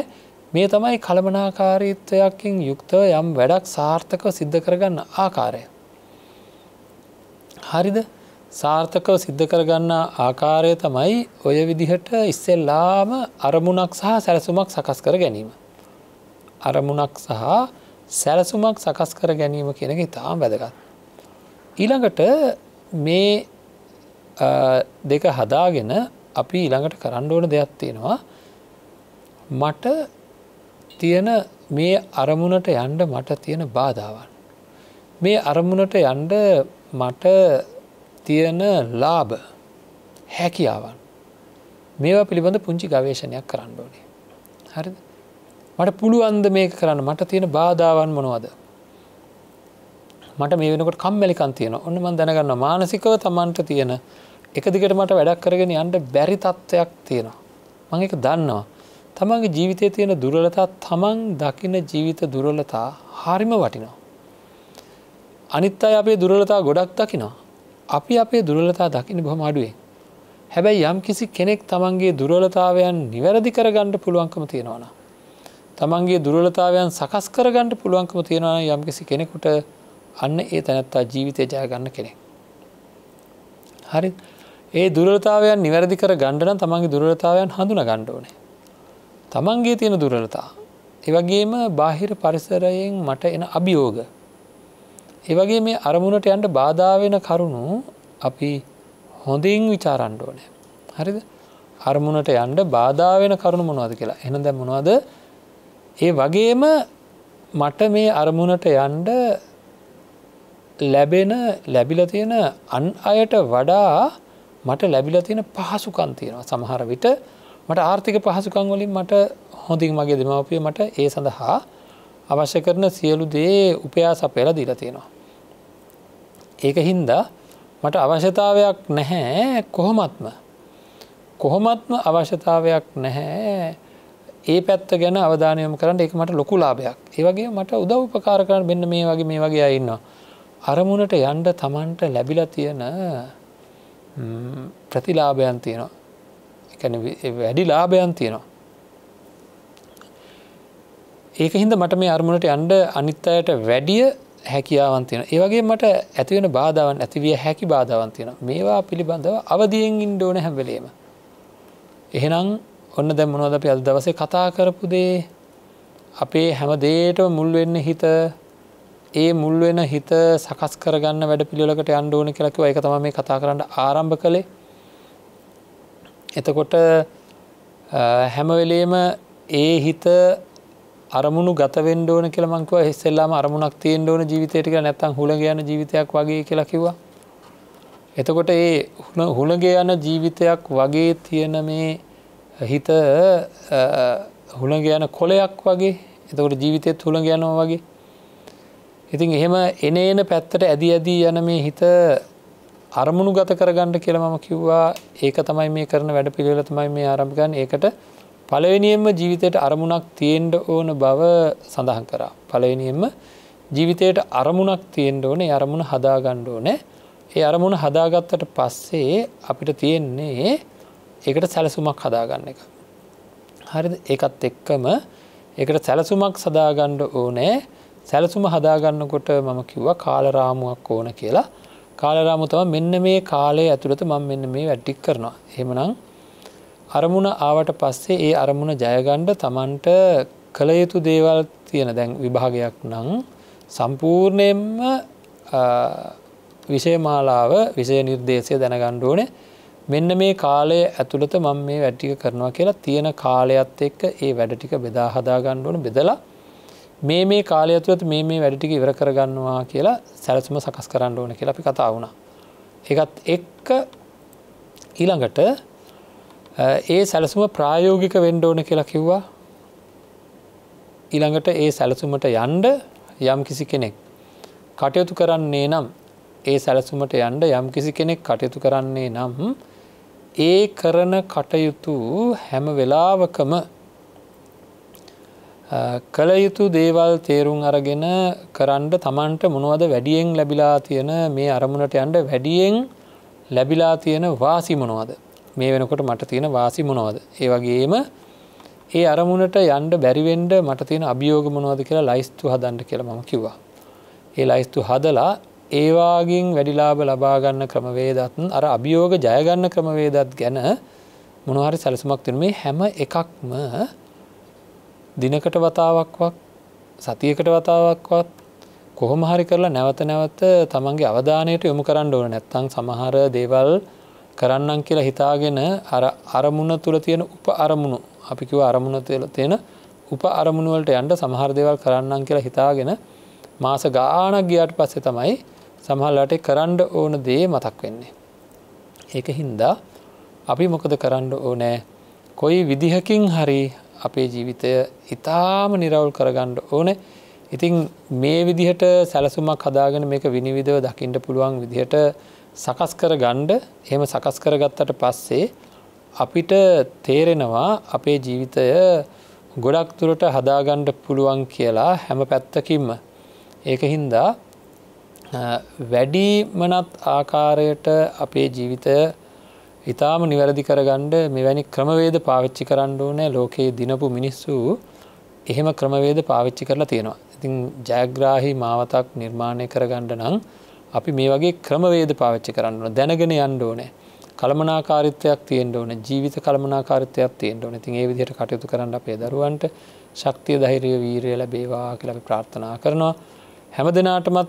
මේ තමයි කළමනාකාරීත්වයක්ින් යුක්ත යම් වැඩක් සාර්ථකව සිද්ධ කරගන්න ආකාරය. හරිද සාර්ථකව සිද්ධ කරගන්න ආකාරය තමයි ඔය විදිහට ඉස්සෙල්ලාම අරමුණක් සහ සැලසුමක් සකස් කර ගැනීම. අරමුණක් සහ සැලසුමක් සකස් කර ගැනීම කෙනෙක ඉතාම් වැදගත්. ඊළඟට මේ දෙක හදාගෙන අපි ඊළඟට කරන්න ඕන දෙයක් තියෙනවා මට තියෙන මේ අරමුණට යන්ඩ මට තියෙන බාධාවන්. මේ අරමුණට යන්ඩ මට තියෙන ලාභ හැකියාවන් මේවා පිළිබඳ පුංචි ගවේශණයක් කරන්න ඕනේ. හරිද? මට පුළුවන්ද මේක කරන්න මට තියෙන බාධාවන් මොනවද මට මේ වෙනකට කම්මැලිකන් තියෙන ඔන්න මන් දැනගන්න මානසිකව තමන්ට තියෙන එක දිගට මට වැඩක් කරගෙන අන්ට බැරි තත්ත්වයක් තියෙනවා මං එක දන්නවා තමන්ගේ ජීවිතය තියෙන දුරලතා තමන් දකින ජීවිත දුරලතා හරිම වටිනවා අනිත් අයි අපේ දුරලතා ගොඩක් දකිනවා අපි අපේ දුරලතා දකින බොහම අඩුවෙන් හැබැයි යම් කිසි කෙනෙක් තමන්ගේ දුරලතාවයන් නිවැරදි කරගන්නඩ පුළුවන්කම තියෙනවානා තමන්ගේ දුරලතාවයන් සකස් කරගන්නට පුළුවන්කම තියෙනවා යම්කිසි කෙනෙකුට අන්න ඒ තැනැත්තා ජීවිතය ජයගන්න කෙනෙ. හරි ඒ දුරලතාවයන් නිවැරදි කර ගණ්ඩන තමන්ගේ දුරලතාවයන් හඳුන ගණ්ඩෝන. තමන්ගේ තියෙන දුරලතා. එවගේම බාහිර පරිසරයෙන් මට එන අභියෝග. එවගේ මේ අරමුණට යන්ට බාධාවෙන කරුණු අපි හොඳින් විචාරණ්ඩෝනෑ. හරිද අරමුණට යන්ඩ බාධාවෙන කරුණු මොනවද කියලා එන දැ මොනවාද ඒ වගේම මට මේ අරමුණට යන්ඩ ලැබෙන ලැබිල තියෙන අන් අයට වඩා මට ලැබිල තියෙන පහසුකන් තියෙනවා සමහර විට මට ආර්ථික පහසුකං වලින් මට හොඳින් මගේ දෙමවපිය මට ඒ සඳහා අවශ්‍ය කරන සියලු දේ උපයා සපෙල දීලා තියෙනවා. ඒක හින්දා මට අවශ්‍යතාවයක් නැහැ කොහොමත්ම කොහොමත්ම අවශ්‍යතාවයක් නැහැ ඒ පැත්ත ගැන අවධානයම කරන්න එක මට ලොකු ලාභයක් ඒ වගේ මට උදව් උපකාර කරන්න මෙන්න මේ වගේ මේ වගේ අයින්නවා අරමුණට යන්ඩ තමන්ට ලැබිලා තියෙන ප්‍රතිලාභයන් තියෙනවා වැඩි ලාභයන් තියෙනවා ඒක හින්ද මට මේ අරමුණට අන්ඩ අනිත්තයට වැඩිය හැකියාවන් තියෙන ඒවගේ මට ඇතිවෙන බාධාවන් ඇතිවිය හැකි බාධාවන් තියෙන මේවා පිළිබඳව අවදියෙන් ඉන්ඩෝන හැබලීම එහෙනම් ඔන්න දැ මොනවද අපි අද දවසේ කතා කරපු දේ අපේ හැම දේට මුල්වෙන්න හිත ඒ මුල්වෙන හිත සකස් කරගන්න වැඩ පිළිලකට අන්ඩෝන කලකිව එක තම මේ කතා කරන්න ආරම්භ කළේ එතකොට හැමවෙලේම ඒ හිත අරමුණු ගතවෙන් ඕන කෙලමංකව හෙස්සෙල්ලාම අරමුණක් තියෙන් ඕන ජීවිතයටක නැත්තන් හුළගයන ජීවිතයක් වගේ කියලා කිව්වා. එතකොට ඒ හුළගයන ජීවිතයක් වගේ තියෙන මේ හිත හුළඟ යන කොලයක් වගේ එතකට ජීවිතයත් හුළඟ යනවා වගේ ඉතින් එහෙම එන එන පැත්තට ඇදි ඇදී යන මේ හිත අරමුණු ගත කරගන්නට කියල මම කිව්වා ඒක තමයි මේ කරන වැඩ පිළිවෙල තමයි මේ ආරම්භගන් ඒකට පලවෙනියෙන්ම ජීවිතයට අරමුණක් තියෙන්ට ඕන බව සඳහන් කරා. පලවෙනියෙන්ම ජීවිතයට අරමුණක් තියෙන්ට ඕනේ අරමුණ හදාගණ්ඩ ඕනෑ ඒ අරමුණ හදාගත්තට පස්සේ අපිට තියෙන්නේ ඒකට සැලසුමක් හදාගන්න එක. හරි ඒකත් එක්කම ඒකට සැලසුමක් සදාගණ්ඩ ඕනෑ සැලසුම හදාගන්නකොට මම කිව්ව කාලරාමුවක් ඕන කියලා කාලරාමුතම මෙන්න මේ කාලය ඇතුළත මං මෙන්න මේ වැඩ්ටික් කරනවා. හෙමනම් අරමුණ ආවට පස්සේ ඒ අරමුණ ජයගණ්ඩ තමන්ට කළ යුතු දේවල් තියෙන දැන් විභාගයක් නං සම්පූර්ණයෙන්ම විෂයමාලාව විෂය නිර්දේශය දැනගණ්ඩ ඕනේ මෙන්න මේ කාලය ඇතුළත මම මේ වැටික කරනවා කියලා තියෙන කාලයත් එක්ක ඒ වැඩ ටික බෙදා හදාගන්න ඕන බෙදලා මේ මේ කාලය ඇතුළත මේ මේ වැඩ ටික ඉවර කරගන්නවා කියලා සැලසුම සකස් කරන්න ඕන කියලා අපි කතා වුණා. ඒකත් එක්ක ඊළඟට ඒ සැලසුම ප්‍රායෝගික වෙන්න ඕන කියලා කිව්වා ඊළඟට ඒ සැලසුමට යන්ඩ යම් කිසි කෙනෙක් කටයුතු කරන්නේ නම් ඒ සැලසුමට යන්ඩ යම් කිසි කෙනෙක් කටයුතු කරන්නේ නම් ඒ කරන කටයුතු හැම වෙලාවකම කළයුතු දේවල් තේරුම් අරගෙන කරන්ඩ තමන්ට මොනවද වැඩියෙන් ලැබිලා තියෙන මේ අරමුණට යන්ඩ වැඩියෙන් ලැබිලා තියෙන වාසි මොනවද මේ වෙනකොට මට තියෙන වාසි මොනවද ඒ වගේම ඒ අරමුණට යන්ඩ බැරිවෙන්ඩ මට තියෙන අභියෝග මොනවද කියලා ලයිස්තු හදන්ඩ කියලා මම කිව්වා ඒ ලයිස්තු හදලා ඒවාගින් වැඩිලාබ ලබාගන්න ක්‍රමවේදත් අර අභියෝග ජයගන්න ක්‍රමවේදත් ගැන මොනහරි සැලසුමක් තින මේ හැම එකක්ම දිනකට වතාවක්වත් සතියකට වතාවක්වත් කොහොම හරි කරලා නැවත නැවත තමන්ගේ අවධානයට යොමු කරන්න ඕන නැත්තං සමහර දේවල් කරන්නම් කියලා හිතාගෙන අරමුණ තුළ තියෙන උප අරමුණු අපිකිව අරමුණ තුළ තියෙන උප අරමුණුවලට යන්ට සමහර දේවල් කරන්නම් කියලා හිතාගෙන මාස ගානක් ගියාට පස්සේ තමයි සමහල්ලට කරන්ඩ ඕන දේ මතක් වෙන්නේ. ඒක හින්දා අපි මොකද කරන්න ඕනෑ කොයි විදිහකින් හරි අපේ ජීවිතය ඉතාම නිරවුල් කරගණ්ඩ ඕන ඉතිං මේ විදිහට සැලසුමක් හදාගෙන මේක විනිවිදව දකිින්ට පුළුවන් විදිහට සකස් කර ගණ්ඩ එහෙම සකස් කරගත්තට පස්සේ අපිට තේරෙනවා අපේ ජීවිතය ගොඩක් තුරට හදාගණ්ඩ පුළුවන් කියලා හැම පැත්තකින්ම ඒක හින්දා වැඩිමනත් ආකාරයට අපේ ජීවිතය ඉතාම නිවැරදි කරගණ්ඩ මෙවැනි ක්‍රමවේද පාවිච්චි කරන්න ඕනෑ ලෝකයේ දිනපු මිනිස්සු එහෙම ක්‍රමවේද පාවිච්චි කරලා තියෙනවා. ඉතින් ජයග්‍රාහි මාවතක් නිර්මාණය කරගණ්ඩ නම් අපි මේ වගේ ක්‍රමවේද පාවිච්චි කරන්න දැනගෙන යන්න ඕනෑ. කළමනාකාරිත්වයක් තියෙන්ට ඕන ජීවිත කළමනාකාරිත්වයක් තියෙන්ට ඕන ඉතින් ඒ විදිහට කටයුතු කරන්න අපේ දරුවන්ට ශක්තිය ධෛරය වීරය ලැබේවා කියලා අපි ප්‍රාර්ථනා කරනවා හැම දෙනාටමත්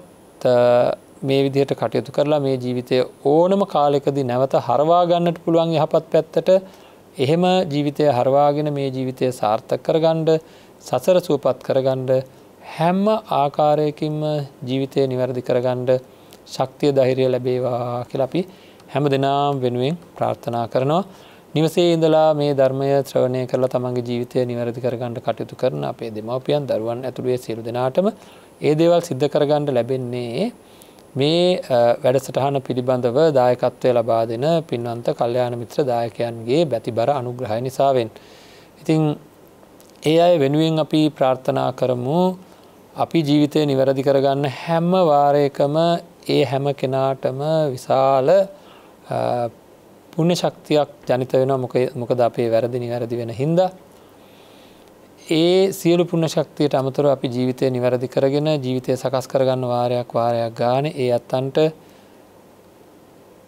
මේ විදිහට කටයුතු කරලා මේ ජීවිතය ඕනම කාලෙකදි නැවත හරවාගන්නට පුළුවන් යහපත් පැත්තට එහෙම ජීවිතය හරවාගෙන මේ ජීවිතය සාර්ථක කරගණ්ඩ සසර සුවපත් කරගණ්ඩ හැම්ම ආකාරයකින්ම ජීවිතය නිවැරදි කරගණ්ඩ ශක්තිය දෛරය ලැබේවා කියලපි හැම දෙනාම් වෙනුවෙන් ප්‍රාර්ථනා කරනවා. නිවසේ ඉඳලා මේ ධර්මය ත්‍රවණය කරලා තමන්ගේ ජීවිතය නිවැරදි කරගණ්ඩ කටයුතු කරන අපේ දෙමවපියන් දරුවන් ඇතුළේ සිරු දෙනාටම ඒ දේවල් සිද්ධ කරගණ්ඩ ලැබෙන්නේ මේ වැඩසටහන පිළිබඳව දායකත්වය ලබා දෙන පින්වන්ත කල්්‍යයාන මිත්‍ර දායකයන්ගේ බැතිබර අනුග්‍රහය නිසාවෙන්. ඉතිං ඒ අය වෙනුවෙන් අපි ප්‍රාර්ථනා කරමු අපි ජීවිතය නිවැරදි කරගන්න හැම වාරයකම ඒ හැම කෙනාටම විශාල පුුණ්‍ය ශක්තියක් ජනිත වෙන මොකද අපේ වැරදි නිවැරදි වෙන හින්දා ඒ සියලු පුුණ ශක්තියට අමතර අපි ජීවිතය නිවැරදි කරගෙන ජීවිතය සකස් කරගන්න වාරයක් වාරයක් ගාන ඒ අත්තන්ට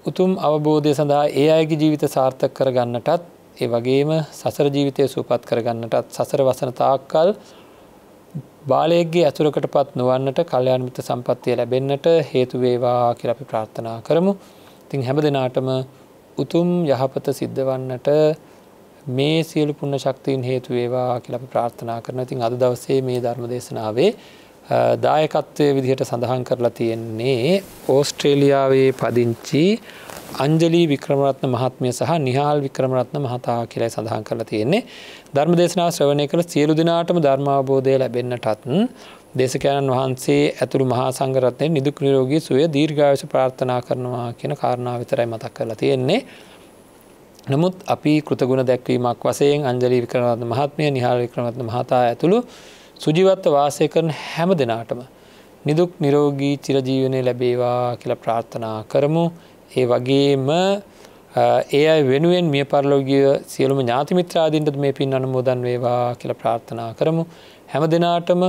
උතුම් අවබෝධය සඳහා ඒ අයගේ ජීවිත සාර්ථක කරගන්නටත් ඒ වගේම සසර ජීවිතය සූපත් කරගන්නටත් සසර වසන තාක්කල් බාලයගේ ඇතුරකට පත් නොවන්නට කල්්‍යයාන්මිත සම්පත්තිය ලැබෙන්න්නට හේතුවේවා කියල අපි ප්‍රාර්ථනා කරමු. තිං හැම දෙනාටම උතුම් යහපත සිද්ධ වන්නට මේ සියලු පුණ්‍ය ශක්තියින් හේතු වේවා කියලා අපි ප්‍රාර්ථනා කරනවා. ඉතින් අද දවසේ මේ ධර්ම දේශනාවේ දායකත්වයේ විදිහට සඳහන් කරලා තියෙන්නේ ඕස්ට්‍රේලියාවේ පදිංචි අංජලි වික්‍රමරත්න මහත්මිය සහ නිහාල් වික්‍රමරත්න මහතා කියලා සඳහන් කරලා තියෙන්නේ. ධර්ම දේශනාව ශ්‍රවණය කළ සියලු දිනාටම ධර්ම අවබෝධය ලැබෙන්නටත් දේශකයන්න් වහන්සේ ඇතුළු මහා සංඝරත්නයේ නිදුක් නිරෝගී සුවය දීර්ඝායුෂ ප්‍රාර්ථනා කරනවා කියන කාරණාව විතරයි මතක් කරලා තියෙන්නේ. නමුත් අපි කෘතගුණ දැක්වීමක් වසයෙන් අංජලී විකරණත් මහත්මය නිහාර වික්‍රමත්න මහතා ඇතුළු සුජිවත්ව වාසය කරන හැම දෙනාටම. නිදුක් නිරෝගී චිරජීවනය ලැබේවා කියල ප්‍රාර්ථනා කරමු. ඒ වගේම ඒ අයි වෙනුවෙන් මිය පරලෝගිය සියලුම ඥාතිමිත්‍රාදීන්ටත් මේ පින් අනමෝදන් වේවා කියල ප්‍රාර්ථනා කරමු. හැම දෙනාටම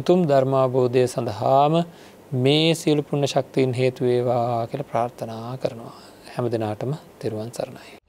උතුම් ධර්මාබෝධය සඳහාම මේ සියලු පුුණ ශක්තිීන් හේතුවේවා කියල ප්‍රාර්ථනා කරනවා. හැම දෙනාටම තෙරුවන් සරණයි.